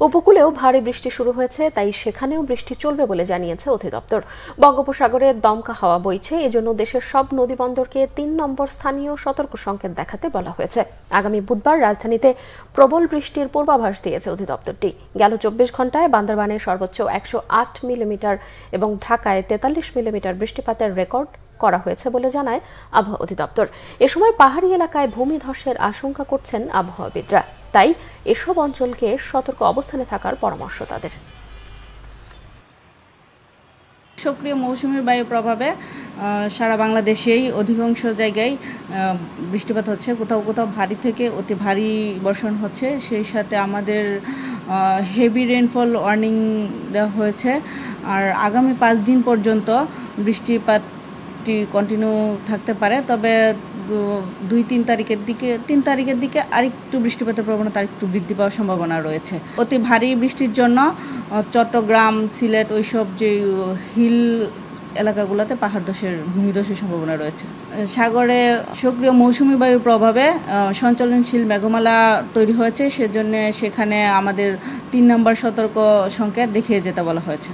উপকূলেও ভারী বৃষ্টি শুরু হয়েছে তাই সেখানেও বৃষ্টি চলবে বলে জানিয়েছে অধিদপ্তর বঙ্গোপসাগরে দমকা হাওয়া বইছে এজন্য দেশের সব নদীবন্দরকে তিন নম্বর স্থানীয় সতর্ক সংকেত দেখাতে বলা হয়েছে আগামী বুধবার রাজধানীতে প্রবল বৃষ্টির পূর্বাভাস দিয়েছে অধিদপ্তরটি গেল চব্বিশ ঘন্টায় বান্দরবানে সর্বোচ্চ একশো আট মিলিমিটার এবং ঢাকায় তেতাল্লিশ মিলিমিটার বৃষ্টিপাতের রেকর্ড করা হয়েছে বলে জানায় আবহাওয়া অধিদপ্তর এ সময় পাহাড়ি এলাকায় ভূমিধসের আশঙ্কা করছেন আবহাওয়াবিদরা তাই এসব অঞ্চলকে সতর্ক অবস্থানে থাকার পরামর্শ তাদের সক্রিয় মৌসুমীর বায়ুর প্রভাবে সারা বাংলাদেশেই অধিকাংশ জায়গায় বৃষ্টিপাত হচ্ছে কোথাও কোথাও ভারী থেকে অতি ভারী বর্ষণ হচ্ছে সেই সাথে আমাদের হেভি রেনফল ওয়ার্নিং দেওয়া হয়েছে আর আগামী পাঁচ দিন পর্যন্ত বৃষ্টিপাত বৃষ্টি কন্টিনিউ থাকতে পারে তবে দুই তিন তারিখের দিকে তিন তারিখের দিকে আরেকটু বৃষ্টিপাতের প্রবণতা আরেকটু বৃদ্ধি পাওয়ার সম্ভাবনা রয়েছে অতি ভারী বৃষ্টির জন্য চট্টগ্রাম সিলেট ওইসব যে হিল এলাকাগুলোতে পাহাড় ধসের ভূমিধসের সম্ভাবনা রয়েছে সাগরে সক্রিয় মৌসুমি বায়ুর প্রভাবে সঞ্চলনশীল মেঘমালা তৈরি হয়েছে সেজন্য সেখানে আমাদের তিন নম্বর সতর্ক সংকেত দেখিয়ে যেতে বলা হয়েছে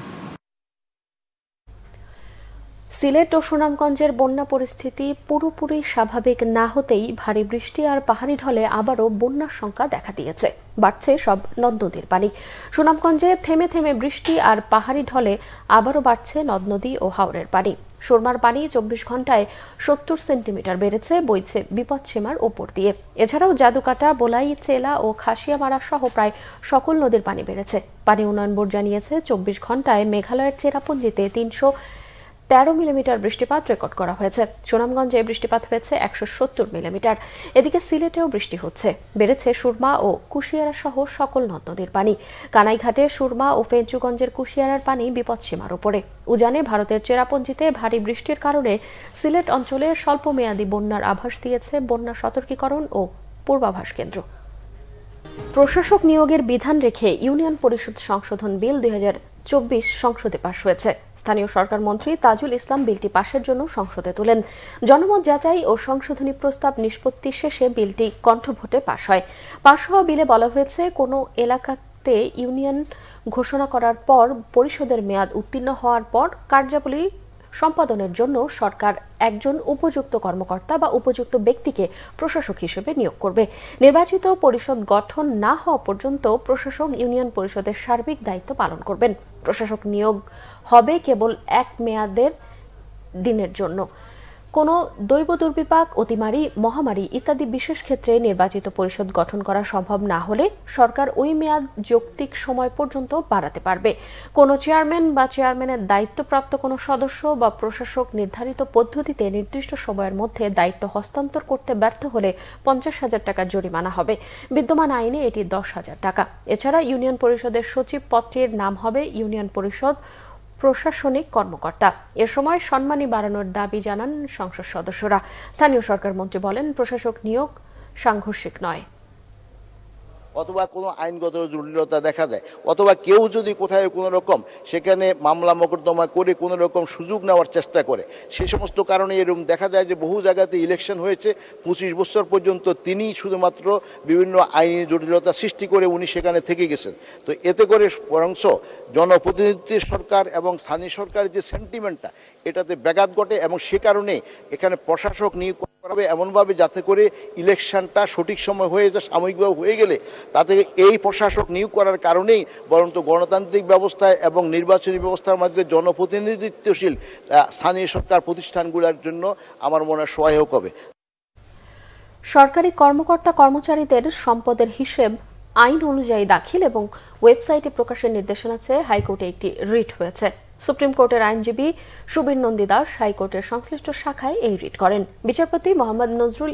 সিলেট ও সুনামগঞ্জের বন্যা পরিস্থিতি পুরোপুরি স্বাভাবিক না হতেই ভারী বৃষ্টি আর পাহাড়ি ঢলে আবারও বন্যার সংখ্যা দেখা দিয়েছে বাড়ছে সব নদ নদীর পানি সুনামগঞ্জে থেমে থেমে বৃষ্টি আর পাহাড়ি ঢলে আবারও বাড়ছে নদ নদী ও হাওড়ের পানি সুরমার পানি চব্বিশ ঘন্টায় সত্তর সেন্টিমিটার বেড়েছে বইছে বিপদসীমার উপর দিয়ে এছাড়াও জাদুকাটা বোলাই চেলা ও খাসিয়ামারা সহ প্রায় সকল নদীর পানি বেড়েছে পানি উন্নয়ন বোর্ড জানিয়েছে চব্বিশ ঘন্টায় মেঘালয়ের চেরাপুঞ্জিতে তিনশো তেরো মিলিমিটার বৃষ্টিপাত রেকর্ড করা হয়েছে সুনামগঞ্জে বৃষ্টিপাত হয়েছে একশো সত্তর মিলিমিটার এদিকে সিলেটেও বৃষ্টি হচ্ছে বেড়েছে সুরমা ও কুশিয়ারা সহ সকল নদ নদীর পানি কানাইঘাটে সুরমা ও ফেঞ্চুগঞ্জের কুশিয়ারার পানি বিপদসীমার ওপরে উজানে ভারতের চেরাপঞ্জিতে ভারী বৃষ্টির কারণে সিলেট অঞ্চলে স্বল্পমেয়াদী বন্যার আভাস দিয়েছে বন্যা সতর্কীকরণ ও পূর্বাভাস কেন্দ্র প্রশাসক নিয়োগের বিধান রেখে ইউনিয়ন পরিষদ সংশোধন বিল দুই চব্বিশ সংসদে পাশ হয়েছে স্থানীয় সরকার মন্ত্রী তাজুল ইসলাম বিলটি পাশের জন্য সংসদে তোলেন জনমত যাচাই ও সংশোধনী প্রস্তাব নিষ্পত্তি শেষে বিলটি কণ্ঠভোটে পাশ হয় পাশ হওয়া বিলে বলা হয়েছে কোনো এলাকাতে ইউনিয়ন ঘোষণা করার পর পরিষদের মেয়াদ উত্তীর্ণ হওয়ার পর কার্যাবলী সম্পাদনের জন্য সরকার একজন উপযুক্ত কর্মকর্তা বা উপযুক্ত ব্যক্তিকে প্রশাসক হিসেবে নিয়োগ করবে নির্বাচিত পরিষদ গঠন না হওয়া পর্যন্ত প্রশাসক ইউনিয়ন পরিষদের সার্বিক দায়িত্ব পালন করবেন প্রশাসক নিয়োগ হবে কেবল এক মেয়াদের দিনের জন্য কোনো দৈব দুর্বিপাক অতিমারী মহামারী ইত্যাদি বিশেষ ক্ষেত্রে নির্বাচিত পরিষদ গঠন করা সম্ভব না হলে সরকার ওই মেয়াদ যৌক্তিক সময় পর্যন্ত বাড়াতে পারবে কোনো চেয়ারম্যান বা চেয়ারম্যানের দায়িত্বপ্রাপ্ত কোনো সদস্য বা প্রশাসক নির্ধারিত পদ্ধতিতে নির্দিষ্ট সময়ের মধ্যে দায়িত্ব হস্তান্তর করতে ব্যর্থ হলে পঞ্চাশ হাজার টাকা জরিমানা হবে বিদ্যমান আইনে এটি দশ হাজার টাকা এছাড়া ইউনিয়ন পরিষদের সচিব পদটির নাম হবে ইউনিয়ন পরিষদ প্রশাসনিক কর্মকর্তা এ সময় সম্মানী বাড়ানোর দাবি জানান সংসদ সদস্যরা স্থানীয় সরকার মন্ত্রী বলেন প্রশাসক নিয়োগ সাংঘর্ষিক নয় অথবা কোনো আইনগত জটিলতা দেখা যায় অথবা কেউ যদি কোথায় কোনো রকম সেখানে মামলা মোকদ্দমা করে কোনো রকম সুযোগ নেওয়ার চেষ্টা করে সে সমস্ত কারণে এরকম দেখা যায় যে বহু জায়গাতে ইলেকশন হয়েছে পঁচিশ বছর পর্যন্ত তিনি শুধুমাত্র বিভিন্ন আইনি জটিলতা সৃষ্টি করে উনি সেখানে থেকে গেছেন তো এতে করে বরংশ জনপ্রতিনিধি সরকার এবং স্থানীয় সরকারের যে সেন্টিমেন্টটা এটাতে ব্যাঘাত ঘটে এবং সে কারণে এখানে প্রশাসক নিয়োগ করাবে এমনভাবে যাতে করে ইলেকশনটা সঠিক সময় হয়ে যায় সাময়িকভাবে হয়ে গেলে তাতে এই প্রশাসক নিয়োগ করার কারণেই বরঞ্চ গণতান্ত্রিক ব্যবস্থায় এবং নির্বাচনী ব্যবস্থার মাধ্যমে জনপ্রতিনিধিত্বশীল স্থানীয় সরকার প্রতিষ্ঠানগুলোর জন্য আমার মনে হয় সহায়ক হবে সরকারি কর্মকর্তা কর্মচারীদের সম্পদের হিসেব আইন অনুযায়ী দাখিল এবং ওয়েবসাইটে প্রকাশের নির্দেশনা চেয়ে হাইকোর্টে একটি রিট হয়েছে সুপ্রিম কোর্টের আইনজীবী সুবীর নন্দী দাস হাইকোর্টের সংশ্লিষ্ট শাখায় এই রিট করেন বিচারপতি মোহাম্মদ নজরুল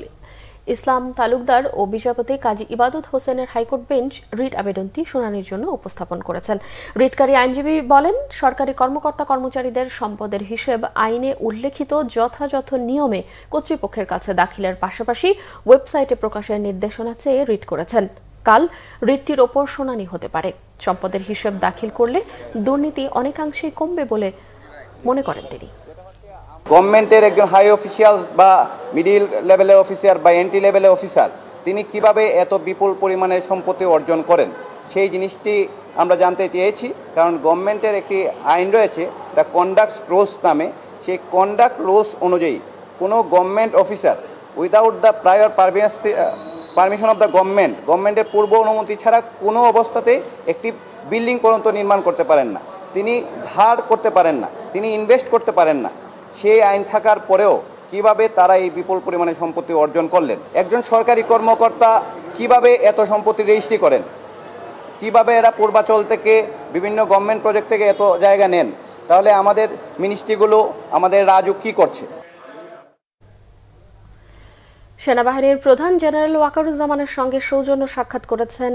ইসলাম তালুকদার ও বিচারপতি কাজী ইবাদত হোসেনের হাইকোর্ট বেঞ্চ রিট আবেদনটি শুনানির জন্য উপস্থাপন করেছেন রিটকারী আইনজীবী বলেন সরকারি কর্মকর্তা কর্মচারীদের সম্পদের হিসেব আইনে উল্লেখিত যথাযথ নিয়মে কর্তৃপক্ষের কাছে দাখিলের পাশাপাশি ওয়েবসাইটে প্রকাশের নির্দেশনা চেয়ে রিট করেছেন কাল রিটটির ওপর শুনানি হতে পারে সম্পদের হিসেব দাখিল করলে দুর্নীতি অনেকাংশেই কমবে বলে মনে করেন তিনি গভর্নমেন্টের একজন হাই অফিসিয়াল বা মিডিল লেভেলের অফিসার বা এন্ট্রি লেভেলের অফিসার তিনি কিভাবে এত বিপুল পরিমাণে সম্পত্তি অর্জন করেন সেই জিনিসটি আমরা জানতে চেয়েছি কারণ গভর্নমেন্টের একটি আইন রয়েছে দ্য কন্ডাক্ট রোস নামে সেই কন্ডাক্ট রোস অনুযায়ী কোনো government officer without the prior permission permission of the government গভর্নমেন্টের পূর্ব অনুমতি ছাড়া কোনো অবস্থাতে একটি বিল্ডিং পর্যন্ত নির্মাণ করতে পারেন না তিনি ধার করতে পারেন না তিনি ইনভেস্ট করতে পারেন না সেই আইন থাকার পরেও কিভাবে তারা এই বিপুল পরিমাণে সম্পত্তি অর্জন করলেন একজন সরকারি কর্মকর্তা কিভাবে এত সম্পত্তি রেজিস্ট্রি করেন কিভাবে এরা পূর্বাচল থেকে বিভিন্ন গভর্নমেন্ট প্রজেক্ট থেকে এত জায়গা নেন তাহলে আমাদের মিনিস্ট্রিগুলো আমাদের রাজু কী করছে সেনাবাহিনীর প্রধান জেনারেল ওয়াকারুজ্জামানের সঙ্গে সৌজন্য সাক্ষাৎ করেছেন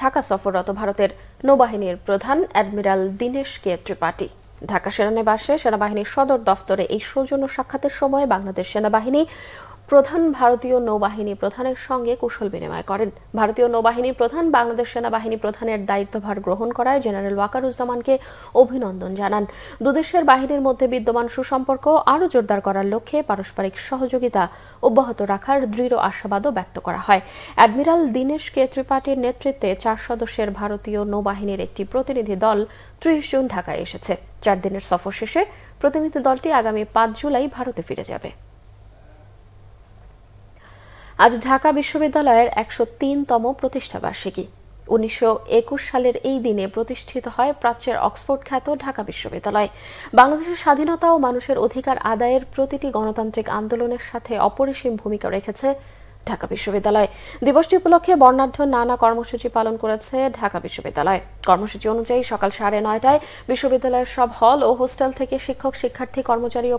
ঢাকা সফররত ভারতের নৌবাহিনীর প্রধান অ্যাডমিরাল দীনেশ কে ত্রিপাঠী ঢাকা সেনানিবাসে সেনাবাহিনীর সদর দফতরে এই সৌজন্য সাক্ষাতের সময় বাংলাদেশ সেনাবাহিনী প্রধান ভারতীয় নৌবাহিনী প্রধানের সঙ্গে কুশল বিনিময় করেন ভারতীয় নৌবাহিনী প্রধান বাংলাদেশ সেনাবাহিনী প্রধানের দায়িত্বভার গ্রহণ করায় জেনারেল ওয়াকারুজ্জামানকে অভিনন্দন জানান দুদেশের বাহিনীর মধ্যে বিদ্যমান সুসম্পর্ক আরও জোরদার করার লক্ষ্যে পারস্পরিক সহযোগিতা অব্যাহত রাখার দৃঢ় আশাবাদও ব্যক্ত করা হয় অ্যাডমিরাল দীনেশ কে ত্রিপাঠীর নেতৃত্বে চার সদস্যের ভারতীয় নৌবাহিনীর একটি প্রতিনিধি দল ত্রিশ জুন ঢাকায় এসেছে চার দিনের সফর শেষে প্রতিনিধি দলটি আগামী পাঁচ জুলাই ভারতে ফিরে যাবে আজ ঢাকা বিশ্ববিদ্যালয়ের একশো তিনতম প্রতিষ্ঠাবার্ষিকী উনিশশো সালের এই দিনে প্রতিষ্ঠিত হয় প্রাচ্যের অক্সফোর্ড খ্যাত ঢাকা বিশ্ববিদ্যালয় বাংলাদেশের স্বাধীনতা ও মানুষের অধিকার আদায়ের প্রতিটি গণতান্ত্রিক আন্দোলনের সাথে অপরিসীম ভূমিকা রেখেছে ঢাকা বিশ্ববিদ্যালয় দিবসটি উপলক্ষে বর্ণাঢ্য নানা কর্মসূচি পালন করেছে ঢাকা বিশ্ববিদ্যালয় কর্মসূচি অনুযায়ী সকাল সাড়ে নয়টায় বিশ্ববিদ্যালয়ের সব হল ও হোস্টেল থেকে শিক্ষক শিক্ষার্থী কর্মচারী ও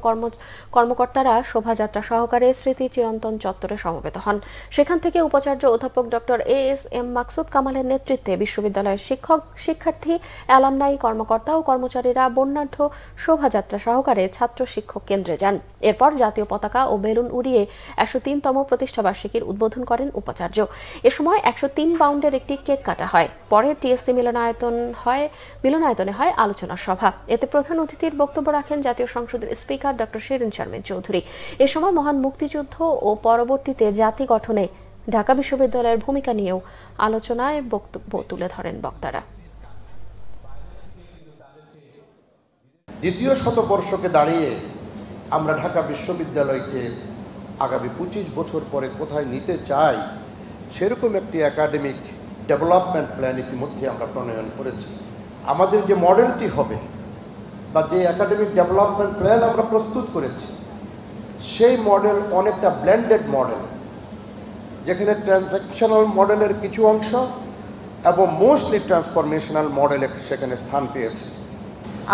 কর্মকর্তারা শোভাযাত্রা সহকারে স্মৃতি চিরন্তন চত্বরে সমবেত হন সেখান থেকে উপাচার্য অধ্যাপক doctor A S M Maksud কামালের নেতৃত্বে বিশ্ববিদ্যালয়ের শিক্ষক শিক্ষার্থী অ্যালামনাই কর্মকর্তা ও কর্মচারীরা বর্ণাঢ্য শোভাযাত্রা সহকারে ছাত্র শিক্ষক কেন্দ্রে যান এরপর জাতীয় পতাকা ও বেলুন উড়িয়ে একশো তিনতম প্রতিষ্ঠাবার্ষিকী কর্মসূচির উদ্বোধন করেন উপাচার্য এ সময় একশো তিন বাউন্ডের একটি কেক কাটা হয় পরে টিএসসি মিলনায়তন হয় মিলনায়তনে হয় আলোচনা সভা এতে প্রধান অতিথির বক্তব্য রাখেন জাতীয় সংসদের স্পিকার ডক্টর শিরিন শারমিন চৌধুরী এ সময় মহান মুক্তিযুদ্ধ ও পরবর্তীতে জাতি গঠনে ঢাকা বিশ্ববিদ্যালয়ের ভূমিকা নিয়েও আলোচনায় বক্তব্য তুলে ধরেন বক্তারা দ্বিতীয় শতবর্ষকে দাঁড়িয়ে আমরা ঢাকা বিশ্ববিদ্যালয়কে আগামী পঁচিশ বছর পরে কোথায় নিতে চাই সেরকম একটি একাডেমিক ডেভেলপমেন্ট প্ল্যান ইতিমধ্যে আমরা প্রণয়ন করেছি আমাদের যে মডেলটি হবে বা যে একাডেমিক ডেভেলপমেন্ট প্ল্যান আমরা প্রস্তুত করেছি সেই মডেল অনেকটা ব্ল্যান্ডেড মডেল যেখানে ট্রানজ্যাকশনাল মডেলের কিছু অংশ এবং মোস্টলি ট্রান্সফরমেশনাল মডেল সেখানে স্থান পেয়েছে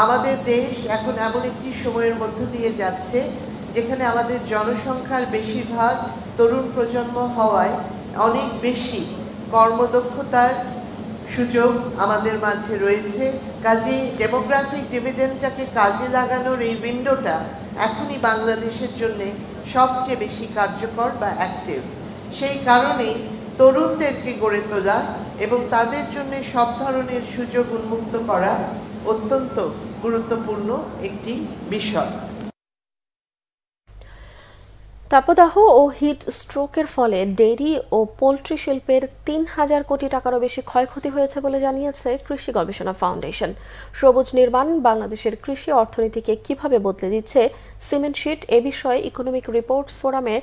আমাদের দেশ এখন এমন একটি সময়ের মধ্য দিয়ে যাচ্ছে যেখানে আমাদের জনসংখ্যার বেশিরভাগ তরুণ প্রজন্ম হওয়ায় অনেক বেশি কর্মদক্ষতার সুযোগ আমাদের মাঝে রয়েছে কাজে ডেমোগ্রাফিক ডিভিডেন্টটাকে কাজে লাগানোর এই উইন্ডোটা এখনই বাংলাদেশের জন্য সবচেয়ে বেশি কার্যকর বা অ্যাক্টিভ সেই কারণেই তরুণদেরকে গড়ে তোলা এবং তাদের জন্য সব ধরনের সুযোগ উন্মুক্ত করা অত্যন্ত গুরুত্বপূর্ণ একটি বিষয় তাপদাহ ও হিট স্ট্রোকের ফলে ডেরি ও পোলট্রি শিল্পের তিন হাজার কোটি টাকারও বেশি ক্ষয়ক্ষতি হয়েছে বলে জানিয়েছে কৃষি গবেষণা ফাউন্ডেশন সবুজ নির্মাণ বাংলাদেশের কৃষি অর্থনীতিকে কিভাবে বদলে দিচ্ছে সিমেন্ট শিট এ বিষয়ে ইকোনমিক রিপোর্টস ফোরামের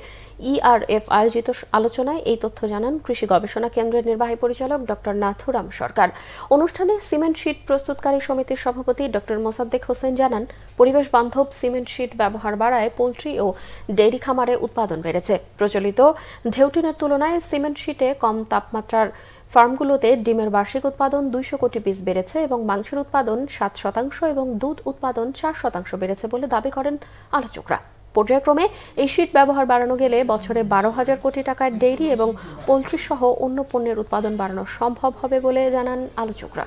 ইআরএফ আয়োজিত আলোচনায় এই তথ্য জানান কৃষি গবেষণা কেন্দ্রের নির্বাহী পরিচালক ডক্টর নাথুরাম সরকার অনুষ্ঠানে সিমেন্ট শিট প্রস্তুতকারী সমিতির সভাপতি ডক্টর মোসাদ্দেক হোসেন জানান পরিবেশ বান্ধব সিমেন্ট শিট ব্যবহার বাড়ায় পোলট্রি ও ডেইরি খামারে উৎপাদন বেড়েছে প্রচলিত ঢেউটিনের তুলনায় সিমেন্ট শিটে কম তাপমাত্রার ফার্মগুলোতে ডিমের বার্ষিক উৎপাদন দুইশো কোটি পিস বেড়েছে এবং মাংসের উৎপাদন সাত শতাংশ এবং দুধ উৎপাদন চার শতাংশ বেড়েছে বলে দাবি করেন আলোচকরা পর্যায়ক্রমে এই শীত ব্যবহার বাড়ানো গেলে বছরে বারো হাজার কোটি টাকার ডেইরি এবং পোলট্রি সহ অন্য পণ্যের উৎপাদন বাড়ানো সম্ভব হবে বলে জানান আলোচকরা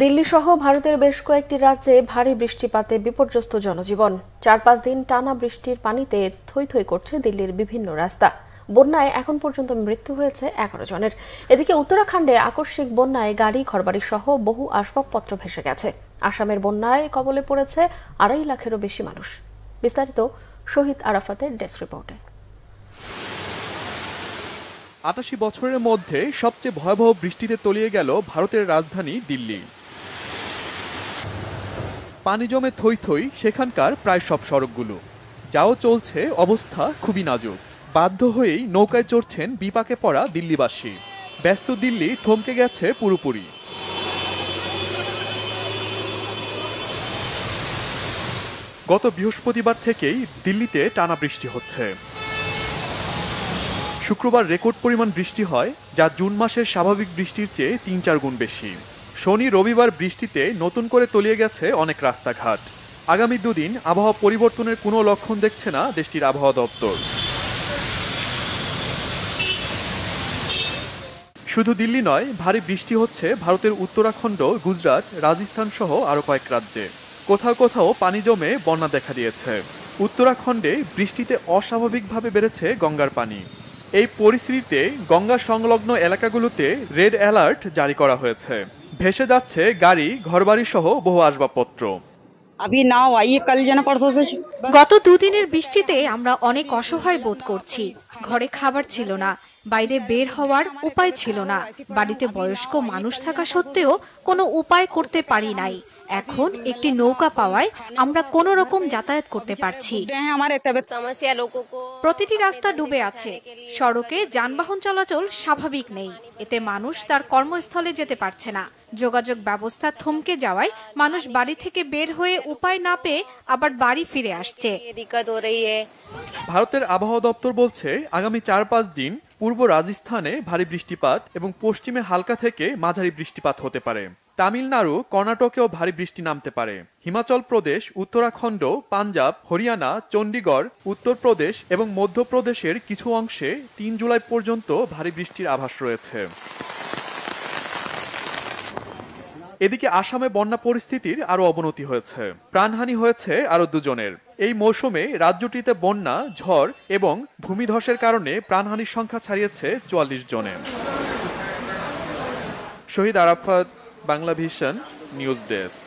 দিল্লি সহ ভারতের বেশ কয়েকটি রাজ্যে ভারী বৃষ্টিপাতে বিপর্যস্ত জনজীবন চার পাঁচ দিন টানা বৃষ্টির পানিতে থই থই করছে দিল্লির বিভিন্ন রাস্তা বন্যায় এখন পর্যন্ত মৃত্যু হয়েছে এগারো জনের এদিকে উত্তরাখণ্ডে আকস্মিক বন্যায় গাড়ি ঘরবাড়ি সহ বহু আসবাবপত্র ভেসে গেছে আসামের বন্যায় কবলে পড়েছে আড়াই লাখেরও বেশি মানুষ বিস্তারিত শহীদ আরাফাতের ডেস্ক রিপোর্টে আটাশি বছরের মধ্যে সবচেয়ে ভয়াবহ বৃষ্টিতে তলিয়ে গেল ভারতের রাজধানী দিল্লি পানি জমে থই থই সেখানকার প্রায় সব সড়কগুলো যাও চলছে অবস্থা খুবই নাজুক বাধ্য হয়েই নৌকায় চড়ছেন বিপাকে পড়া দিল্লিবাসী ব্যস্ত দিল্লি থমকে গেছে পুরোপুরি গত বৃহস্পতিবার থেকেই দিল্লিতে টানা বৃষ্টি হচ্ছে শুক্রবার রেকর্ড পরিমাণ বৃষ্টি হয় যা জুন মাসের স্বাভাবিক বৃষ্টির চেয়ে তিন চার গুণ বেশি শনি রবিবার বৃষ্টিতে নতুন করে তলিয়ে গেছে অনেক রাস্তাঘাট আগামী দুদিন আবহাওয়া পরিবর্তনের কোনো লক্ষণ দেখছে না দেশটির আবহাওয়া দপ্তর শুধু দিল্লি নয় ভারী বৃষ্টি হচ্ছে ভারতের উত্তরাখণ্ড গুজরাট রাজস্থান সহ আরও কয়েক রাজ্যে কোথাও কোথাও পানি জমে বন্যা দেখা দিয়েছে উত্তরাখণ্ডে বৃষ্টিতে অস্বাভাবিকভাবে বেড়েছে গঙ্গার পানি এই পরিস্থিতিতে গঙ্গা সংলগ্ন এলাকাগুলোতে রেড অ্যালার্ট জারি করা হয়েছে ভেসে যাচ্ছে গাড়ি ঘরবাড়ি সহ বহু আসবাবপত্র গত দুদিনের বৃষ্টিতে আমরা অনেক অসহায় বোধ করছি ঘরে খাবার ছিল না বাইরে বের হওয়ার উপায় ছিল না বাড়িতে বয়স্ক মানুষ থাকা সত্ত্বেও কোনো উপায় করতে পারি নাই এখন একটি নৌকা পাওয়ায় আমরা কোন রকম যাতায়াত করতে পারছি প্রতিটি রাস্তা ডুবে আছে সড়কে যানবাহন চলাচল স্বাভাবিক নেই এতে মানুষ তার কর্মস্থলে যেতে পারছে না যোগাযোগ ব্যবস্থা থমকে যাওয়ায় মানুষ বাড়ি থেকে বের হয়ে উপায় না পেয়ে আবার বাড়ি ফিরে আসছে ইয়ে ভারতের আবহাওয়া দপ্তর বলছে আগামী চার পাঁচ দিন পূর্ব রাজস্থানে ভারী বৃষ্টিপাত এবং পশ্চিমে হালকা থেকে মাঝারি বৃষ্টিপাত হতে পারে তামিলনাড়ু কর্ণাটকেও ভারী বৃষ্টি নামতে পারে হিমাচল প্রদেশ উত্তরাখণ্ড পাঞ্জাব হরিয়ানা চণ্ডীগড় উত্তরপ্রদেশ এবং মধ্যপ্রদেশের কিছু অংশে তিন জুলাই পর্যন্ত ভারী বৃষ্টির আভাস রয়েছে এদিকে আসামে বন্যা পরিস্থিতির আরও অবনতি হয়েছে প্রাণহানি হয়েছে আরও দুজনের এই মৌসুমে রাজ্যটিতে বন্যা ঝড় এবং ভূমিধসের কারণে প্রাণহানির সংখ্যা ছাড়িয়েছে চুয়াল্লিশ জনে Shahid Arafat Bangla vision news desk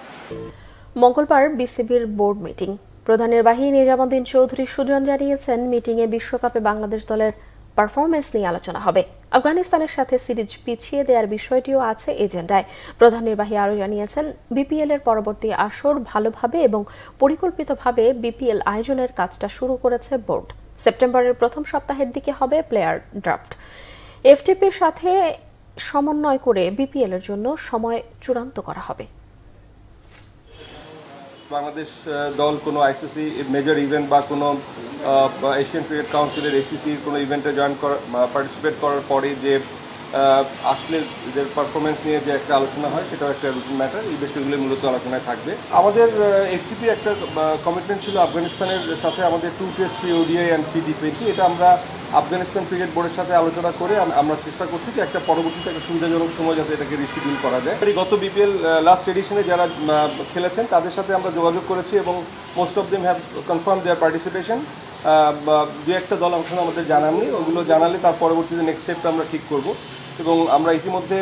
মঙ্গলবার বিসিবির বোর্ড মিটিং প্রধানের বাহিনী নিজামুদ্দিন চৌধুরী সুজন জানিয়েছেন মিটিংয়ে বিশ্বকাপে বাংলাদেশ দলের পারফরমেন্স নিয়ে আলোচনা হবে আফগানিস্তানের সাথে সিরিজ পিছিয়ে দেওয়ার বিষয়টিও আছে এজেন্ডায় প্রধান নির্বাহী আরও জানিয়েছেন বিপিএল এর পরবর্তী আসর ভালোভাবে এবং পরিকল্পিতভাবে বিপিএল আয়োজনের কাজটা শুরু করেছে বোর্ড সেপ্টেম্বরের প্রথম সপ্তাহের দিকে হবে প্লেয়ার ড্রাফট এফটিপির সাথে সমন্বয় করে বিপিএল এর জন্য সময় চূড়ান্ত করা হবে বাংলাদেশ দল কোনো আইসিসি মেজর ইভেন্ট বা কোনো এশিয়ান ক্রিকেট কাউন্সিলের এসিসির কোনো ইভেন্টে জয়েন করা পার্টিসিপেট করার পরে যে আসলে যে পারফরমেন্স নিয়ে যে একটা আলোচনা হয় সেটাও একটা রুটিন ম্যাটার এই বিষয়গুলি মূলত আলোচনায় থাকবে আমাদের এফটিপি একটা কমিটমেন্ট ছিল আফগানিস্তানের সাথে আমাদের two test three ODI and T twenty এটা আমরা আফগানিস্তান ক্রিকেট বোর্ডের সাথে আলোচনা করে আমরা চেষ্টা করছি যে একটা পরবর্তীতে একটা সুবিধাজনক সময় যাতে এটাকে রিসিডিউল করা যায় গত বিপিএল লাস্ট এডিশনে যারা খেলেছেন তাদের সাথে আমরা যোগাযোগ করেছি এবং most of them have confirm their participation দু একটা দল অংশ আমাদের জানাননি ওগুলো জানালে তার পরবর্তীতে নেক্সট স্টেপটা আমরা ঠিক করবো এবং আমরা ইতিমধ্যে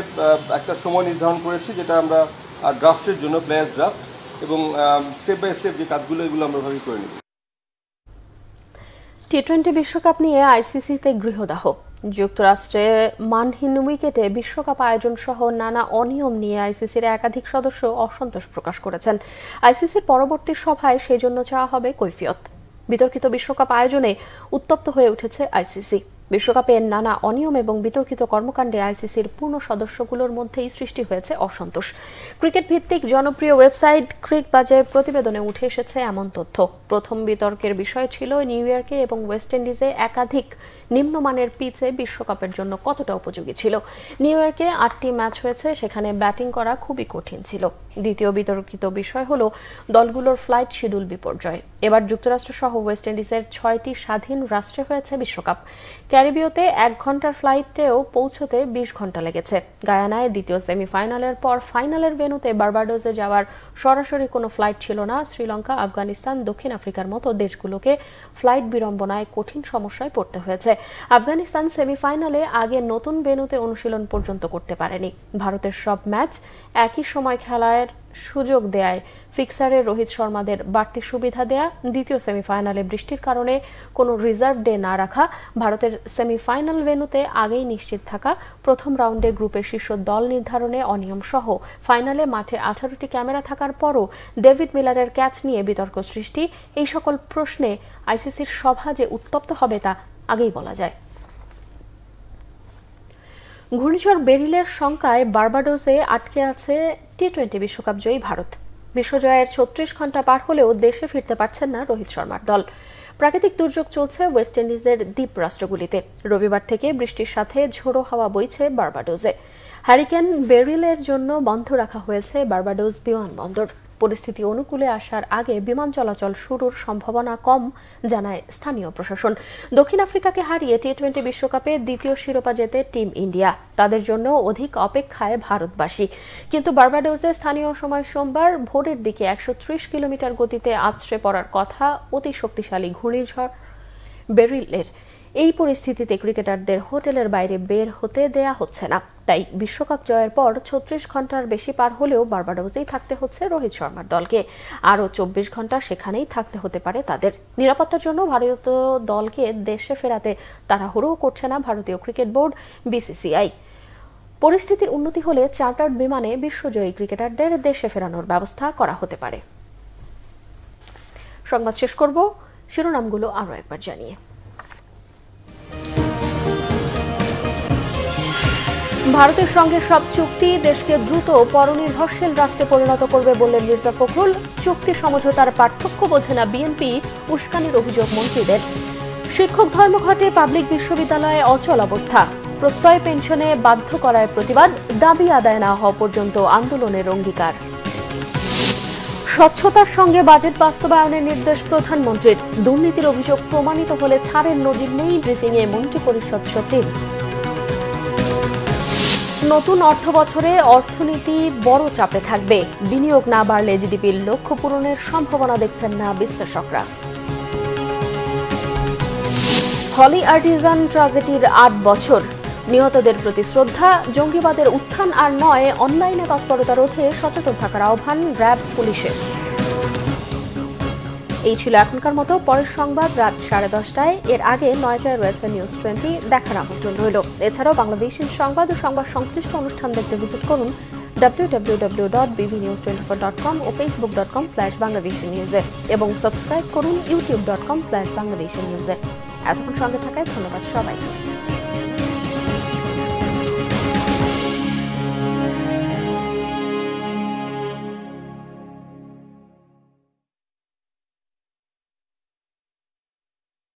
একটা সময় নির্ধারণ করেছি যেটা আমরা ড্রাফটের জন্য প্লেয়ার্স ড্রাফট এবং স্টেপ বাই স্টেপ যে কাজগুলো এগুলো আমরা ভাবি করে নেব টি টোয়েন্টি বিশ্বকাপ নিয়ে আইসিসিতে গৃহদাহ যুক্তরাষ্ট্রে মানহীন উইকেটে বিশ্বকাপ আয়োজন সহ নানা অনিয়ম নিয়ে আইসিসির একাধিক সদস্য অসন্তোষ প্রকাশ করেছেন আইসিসির পরবর্তী সভায় সেই জন্য চাওয়া হবে কৈফিয়ত বিতর্কিত বিশ্বকাপ আয়োজনে উত্তপ্ত হয়ে উঠেছে আইসিসি বিশ্বকাপে নানা অনিয়ম এবং বিতর্কিত কর্মকাণ্ডে আইসিসির পূর্ণ সদস্যগুলোর মধ্যেই সৃষ্টি হয়েছে অসন্তোষ ক্রিকেট ভিত্তিক জনপ্রিয় ওয়েবসাইট ক্রিক বাজারের প্রতিবেদনে উঠে এসেছে এমন তথ্য প্রথম বিতর্কের বিষয় ছিল নিউ ইয়র্কে এবং ওয়েস্ট ইন্ডিজে একাধিক নিম্নমানের পিচে বিশ্বকাপের জন্য কতটা উপযোগী ছিল নিউ ইয়র্কে আটটি ম্যাচ হয়েছে সেখানে ব্যাটিং করা খুবই কঠিন ছিল দ্বিতীয় বিতর্কিত বিষয় হল দলগুলোর ফ্লাইট শিডিউল বিপর্যয় এবার যুক্তরাষ্ট্র সহ ওয়েস্ট ইন্ডিজের ছয়টি স্বাধীন রাষ্ট্রে হয়েছে বিশ্বকাপ ক্যারিবীয়তে এক ঘন্টার ফ্লাইটেও পৌঁছতে বিশ ঘন্টা লেগেছে গায়ানায় দ্বিতীয় সেমিফাইনালের পর ফাইনালের ভেনুতে বার্বাডোসে যাওয়ার সরাসরি কোনো ফ্লাইট ছিল না শ্রীলঙ্কা আফগানিস্তান দক্ষিণ আফ্রিকার মতো দেশগুলোকে ফ্লাইট বিড়ম্বনায় কঠিন সমস্যায় পড়তে হয়েছে আফগানিস্তান সেমিফাইনালে আগে নতুন ভেনুতে অনুশীলন পর্যন্ত করতে পারেনি ভারতের সব ম্যাচ একই সময় খেলার সুযোগ দেয় ফিক্সারে রোহিত শর্মাদের বাড়তি সুবিধা দেয়া দ্বিতীয় সেমিফাইনালে বৃষ্টির কারণে কোনো রিজার্ভ ডে না রাখা ভারতের সেমিফাইনাল ভেন্যুতে আগেই নিশ্চিত থাকা প্রথম রাউন্ডে গ্রুপের শীর্ষ দল নির্ধারণে অনিয়ম সহ ফাইনালে মাঠে আঠারোটি ক্যামেরা থাকার পরও ডেভিড মিলারের ক্যাচ নিয়ে বিতর্ক সৃষ্টি এই সকল প্রশ্নে আইসিসির সভা যে উত্তপ্ত হবে তা আগেই বলা যায় ঘূর্ণিঝড় বেরিলের শঙ্কায় বার্বাডোসে আটকে আছে টি টোয়েন্টি বিশ্বকাপ জয়ী ভারত বিশ্বজয়ের ছত্রিশ ঘন্টা পার হলেও দেশে ফিরতে পারছেন না রোহিত শর্মার দল প্রাকৃতিক দুর্যোগ চলছে ওয়েস্ট ইন্ডিজের দ্বীপ রাষ্ট্রগুলিতে রবিবার থেকে বৃষ্টির সাথে ঝোড়ো হাওয়া বইছে বার্বাডোজে হ্যারিকেন বেরিলের জন্য বন্ধ রাখা হয়েছে বার্বাডোজ বিমানবন্দর পরিস্থিতি অনুকূলে আসার আগে বিমান চলাচল শুরুর সম্ভাবনা কম জানায় স্থানীয় প্রশাসন দক্ষিণ আফ্রিকাকে হারিয়ে টি টোয়েন্টি বিশ্বকাপে দ্বিতীয় শিরোপা জেতে টিম ইন্ডিয়া তাদের জন্য অধিক অপেক্ষায় ভারতবাসী কিন্তু বার্বাডোজে স্থানীয় সময় সোমবার ভোরের দিকে একশো কিলোমিটার গতিতে আছড়ে পড়ার কথা অতি শক্তিশালী ঘূর্ণিঝড় বেরিলের এই পরিস্থিতিতে ক্রিকেটারদের হোটেলের বাইরে বের হতে দেয়া হচ্ছে না তাই বিশ্বকাপ জয়ের পর ছত্রিশ ঘন্টার বেশি পার হলেও বার্বাডোসেই থাকতে হচ্ছে রোহিত শর্মার দলকে আরও চব্বিশ ঘন্টা সেখানেই থাকতে হতে পারে তাদের নিরাপত্তার জন্য ভারতীয় দলকে দেশে ফেরাতে তাড়াহুড়োও করছে না ভারতীয় ক্রিকেট বোর্ড বিসিসিআই পরিস্থিতির উন্নতি হলে চার্টার্ড বিমানে বিশ্বজয়ী ক্রিকেটারদের দেশে ফেরানোর ব্যবস্থা করা হতে পারে সংবাদ শেষ করব শিরোনামগুলো আরও একবার জানিয়ে ভারতের সঙ্গে সব চুক্তি দেশকে দ্রুত পরনির্ভরশীল রাষ্ট্রে পরিণত করবে বললেন মির্জা ফখরুল চুক্তি সমঝোতার পার্থক্য বোঝে না বিএনপি উস্কানির অভিযোগ মন্ত্রীদের শিক্ষক ধর্মঘটে পাবলিক বিশ্ববিদ্যালয়ে অচল অবস্থা প্রত্যয় পেনশনে বাধ্য করায় প্রতিবাদ দাবি আদায় না হওয়া পর্যন্ত আন্দোলনের অঙ্গীকার স্বচ্ছতার সঙ্গে বাজেট বাস্তবায়নের নির্দেশ প্রধানমন্ত্রীর দুর্নীতির অভিযোগ প্রমাণিত হলে ছাড়ের নজির নেই ব্রিফিংয়ে মন্ত্রী পরিষদ সচিব নতুন অর্থ বছরে অর্থনীতি বড় চাপে থাকবে বিনিয়োগ না বাড়লে জিডিপির লক্ষ্য পূরণের সম্ভাবনা দেখছেন না বিশ্লেষকরা হলি আর্টিজান ট্রাজেডির আট বছর নিহতদের প্রতি শ্রদ্ধা জঙ্গিবাদের উত্থান আর নয় অনলাইনে তৎপরতা রোধে সচেতন থাকার আহ্বান র্যাব পুলিশের এই ছিল এখনকার মতো পরের সংবাদ রাত সাড়ে দশটায় এর আগে নয়টায় রয়েছে নিউজ টোয়েন্টি দেখার আমন্ত্রণ রইল এছাড়াও বাংলাদেশের সংবাদ ও সংবাদ সংশ্লিষ্ট অনুষ্ঠান দেখতে ভিজিট করুন W dot BB news dot com ও Facebook dot com slash Bangladeshi নিউজে এবং সাবস্ক্রাইব করুন YouTube dot com slash Bangladeshi নিউজে এতক্ষণ সঙ্গে থাকায় ধন্যবাদ সবাইকে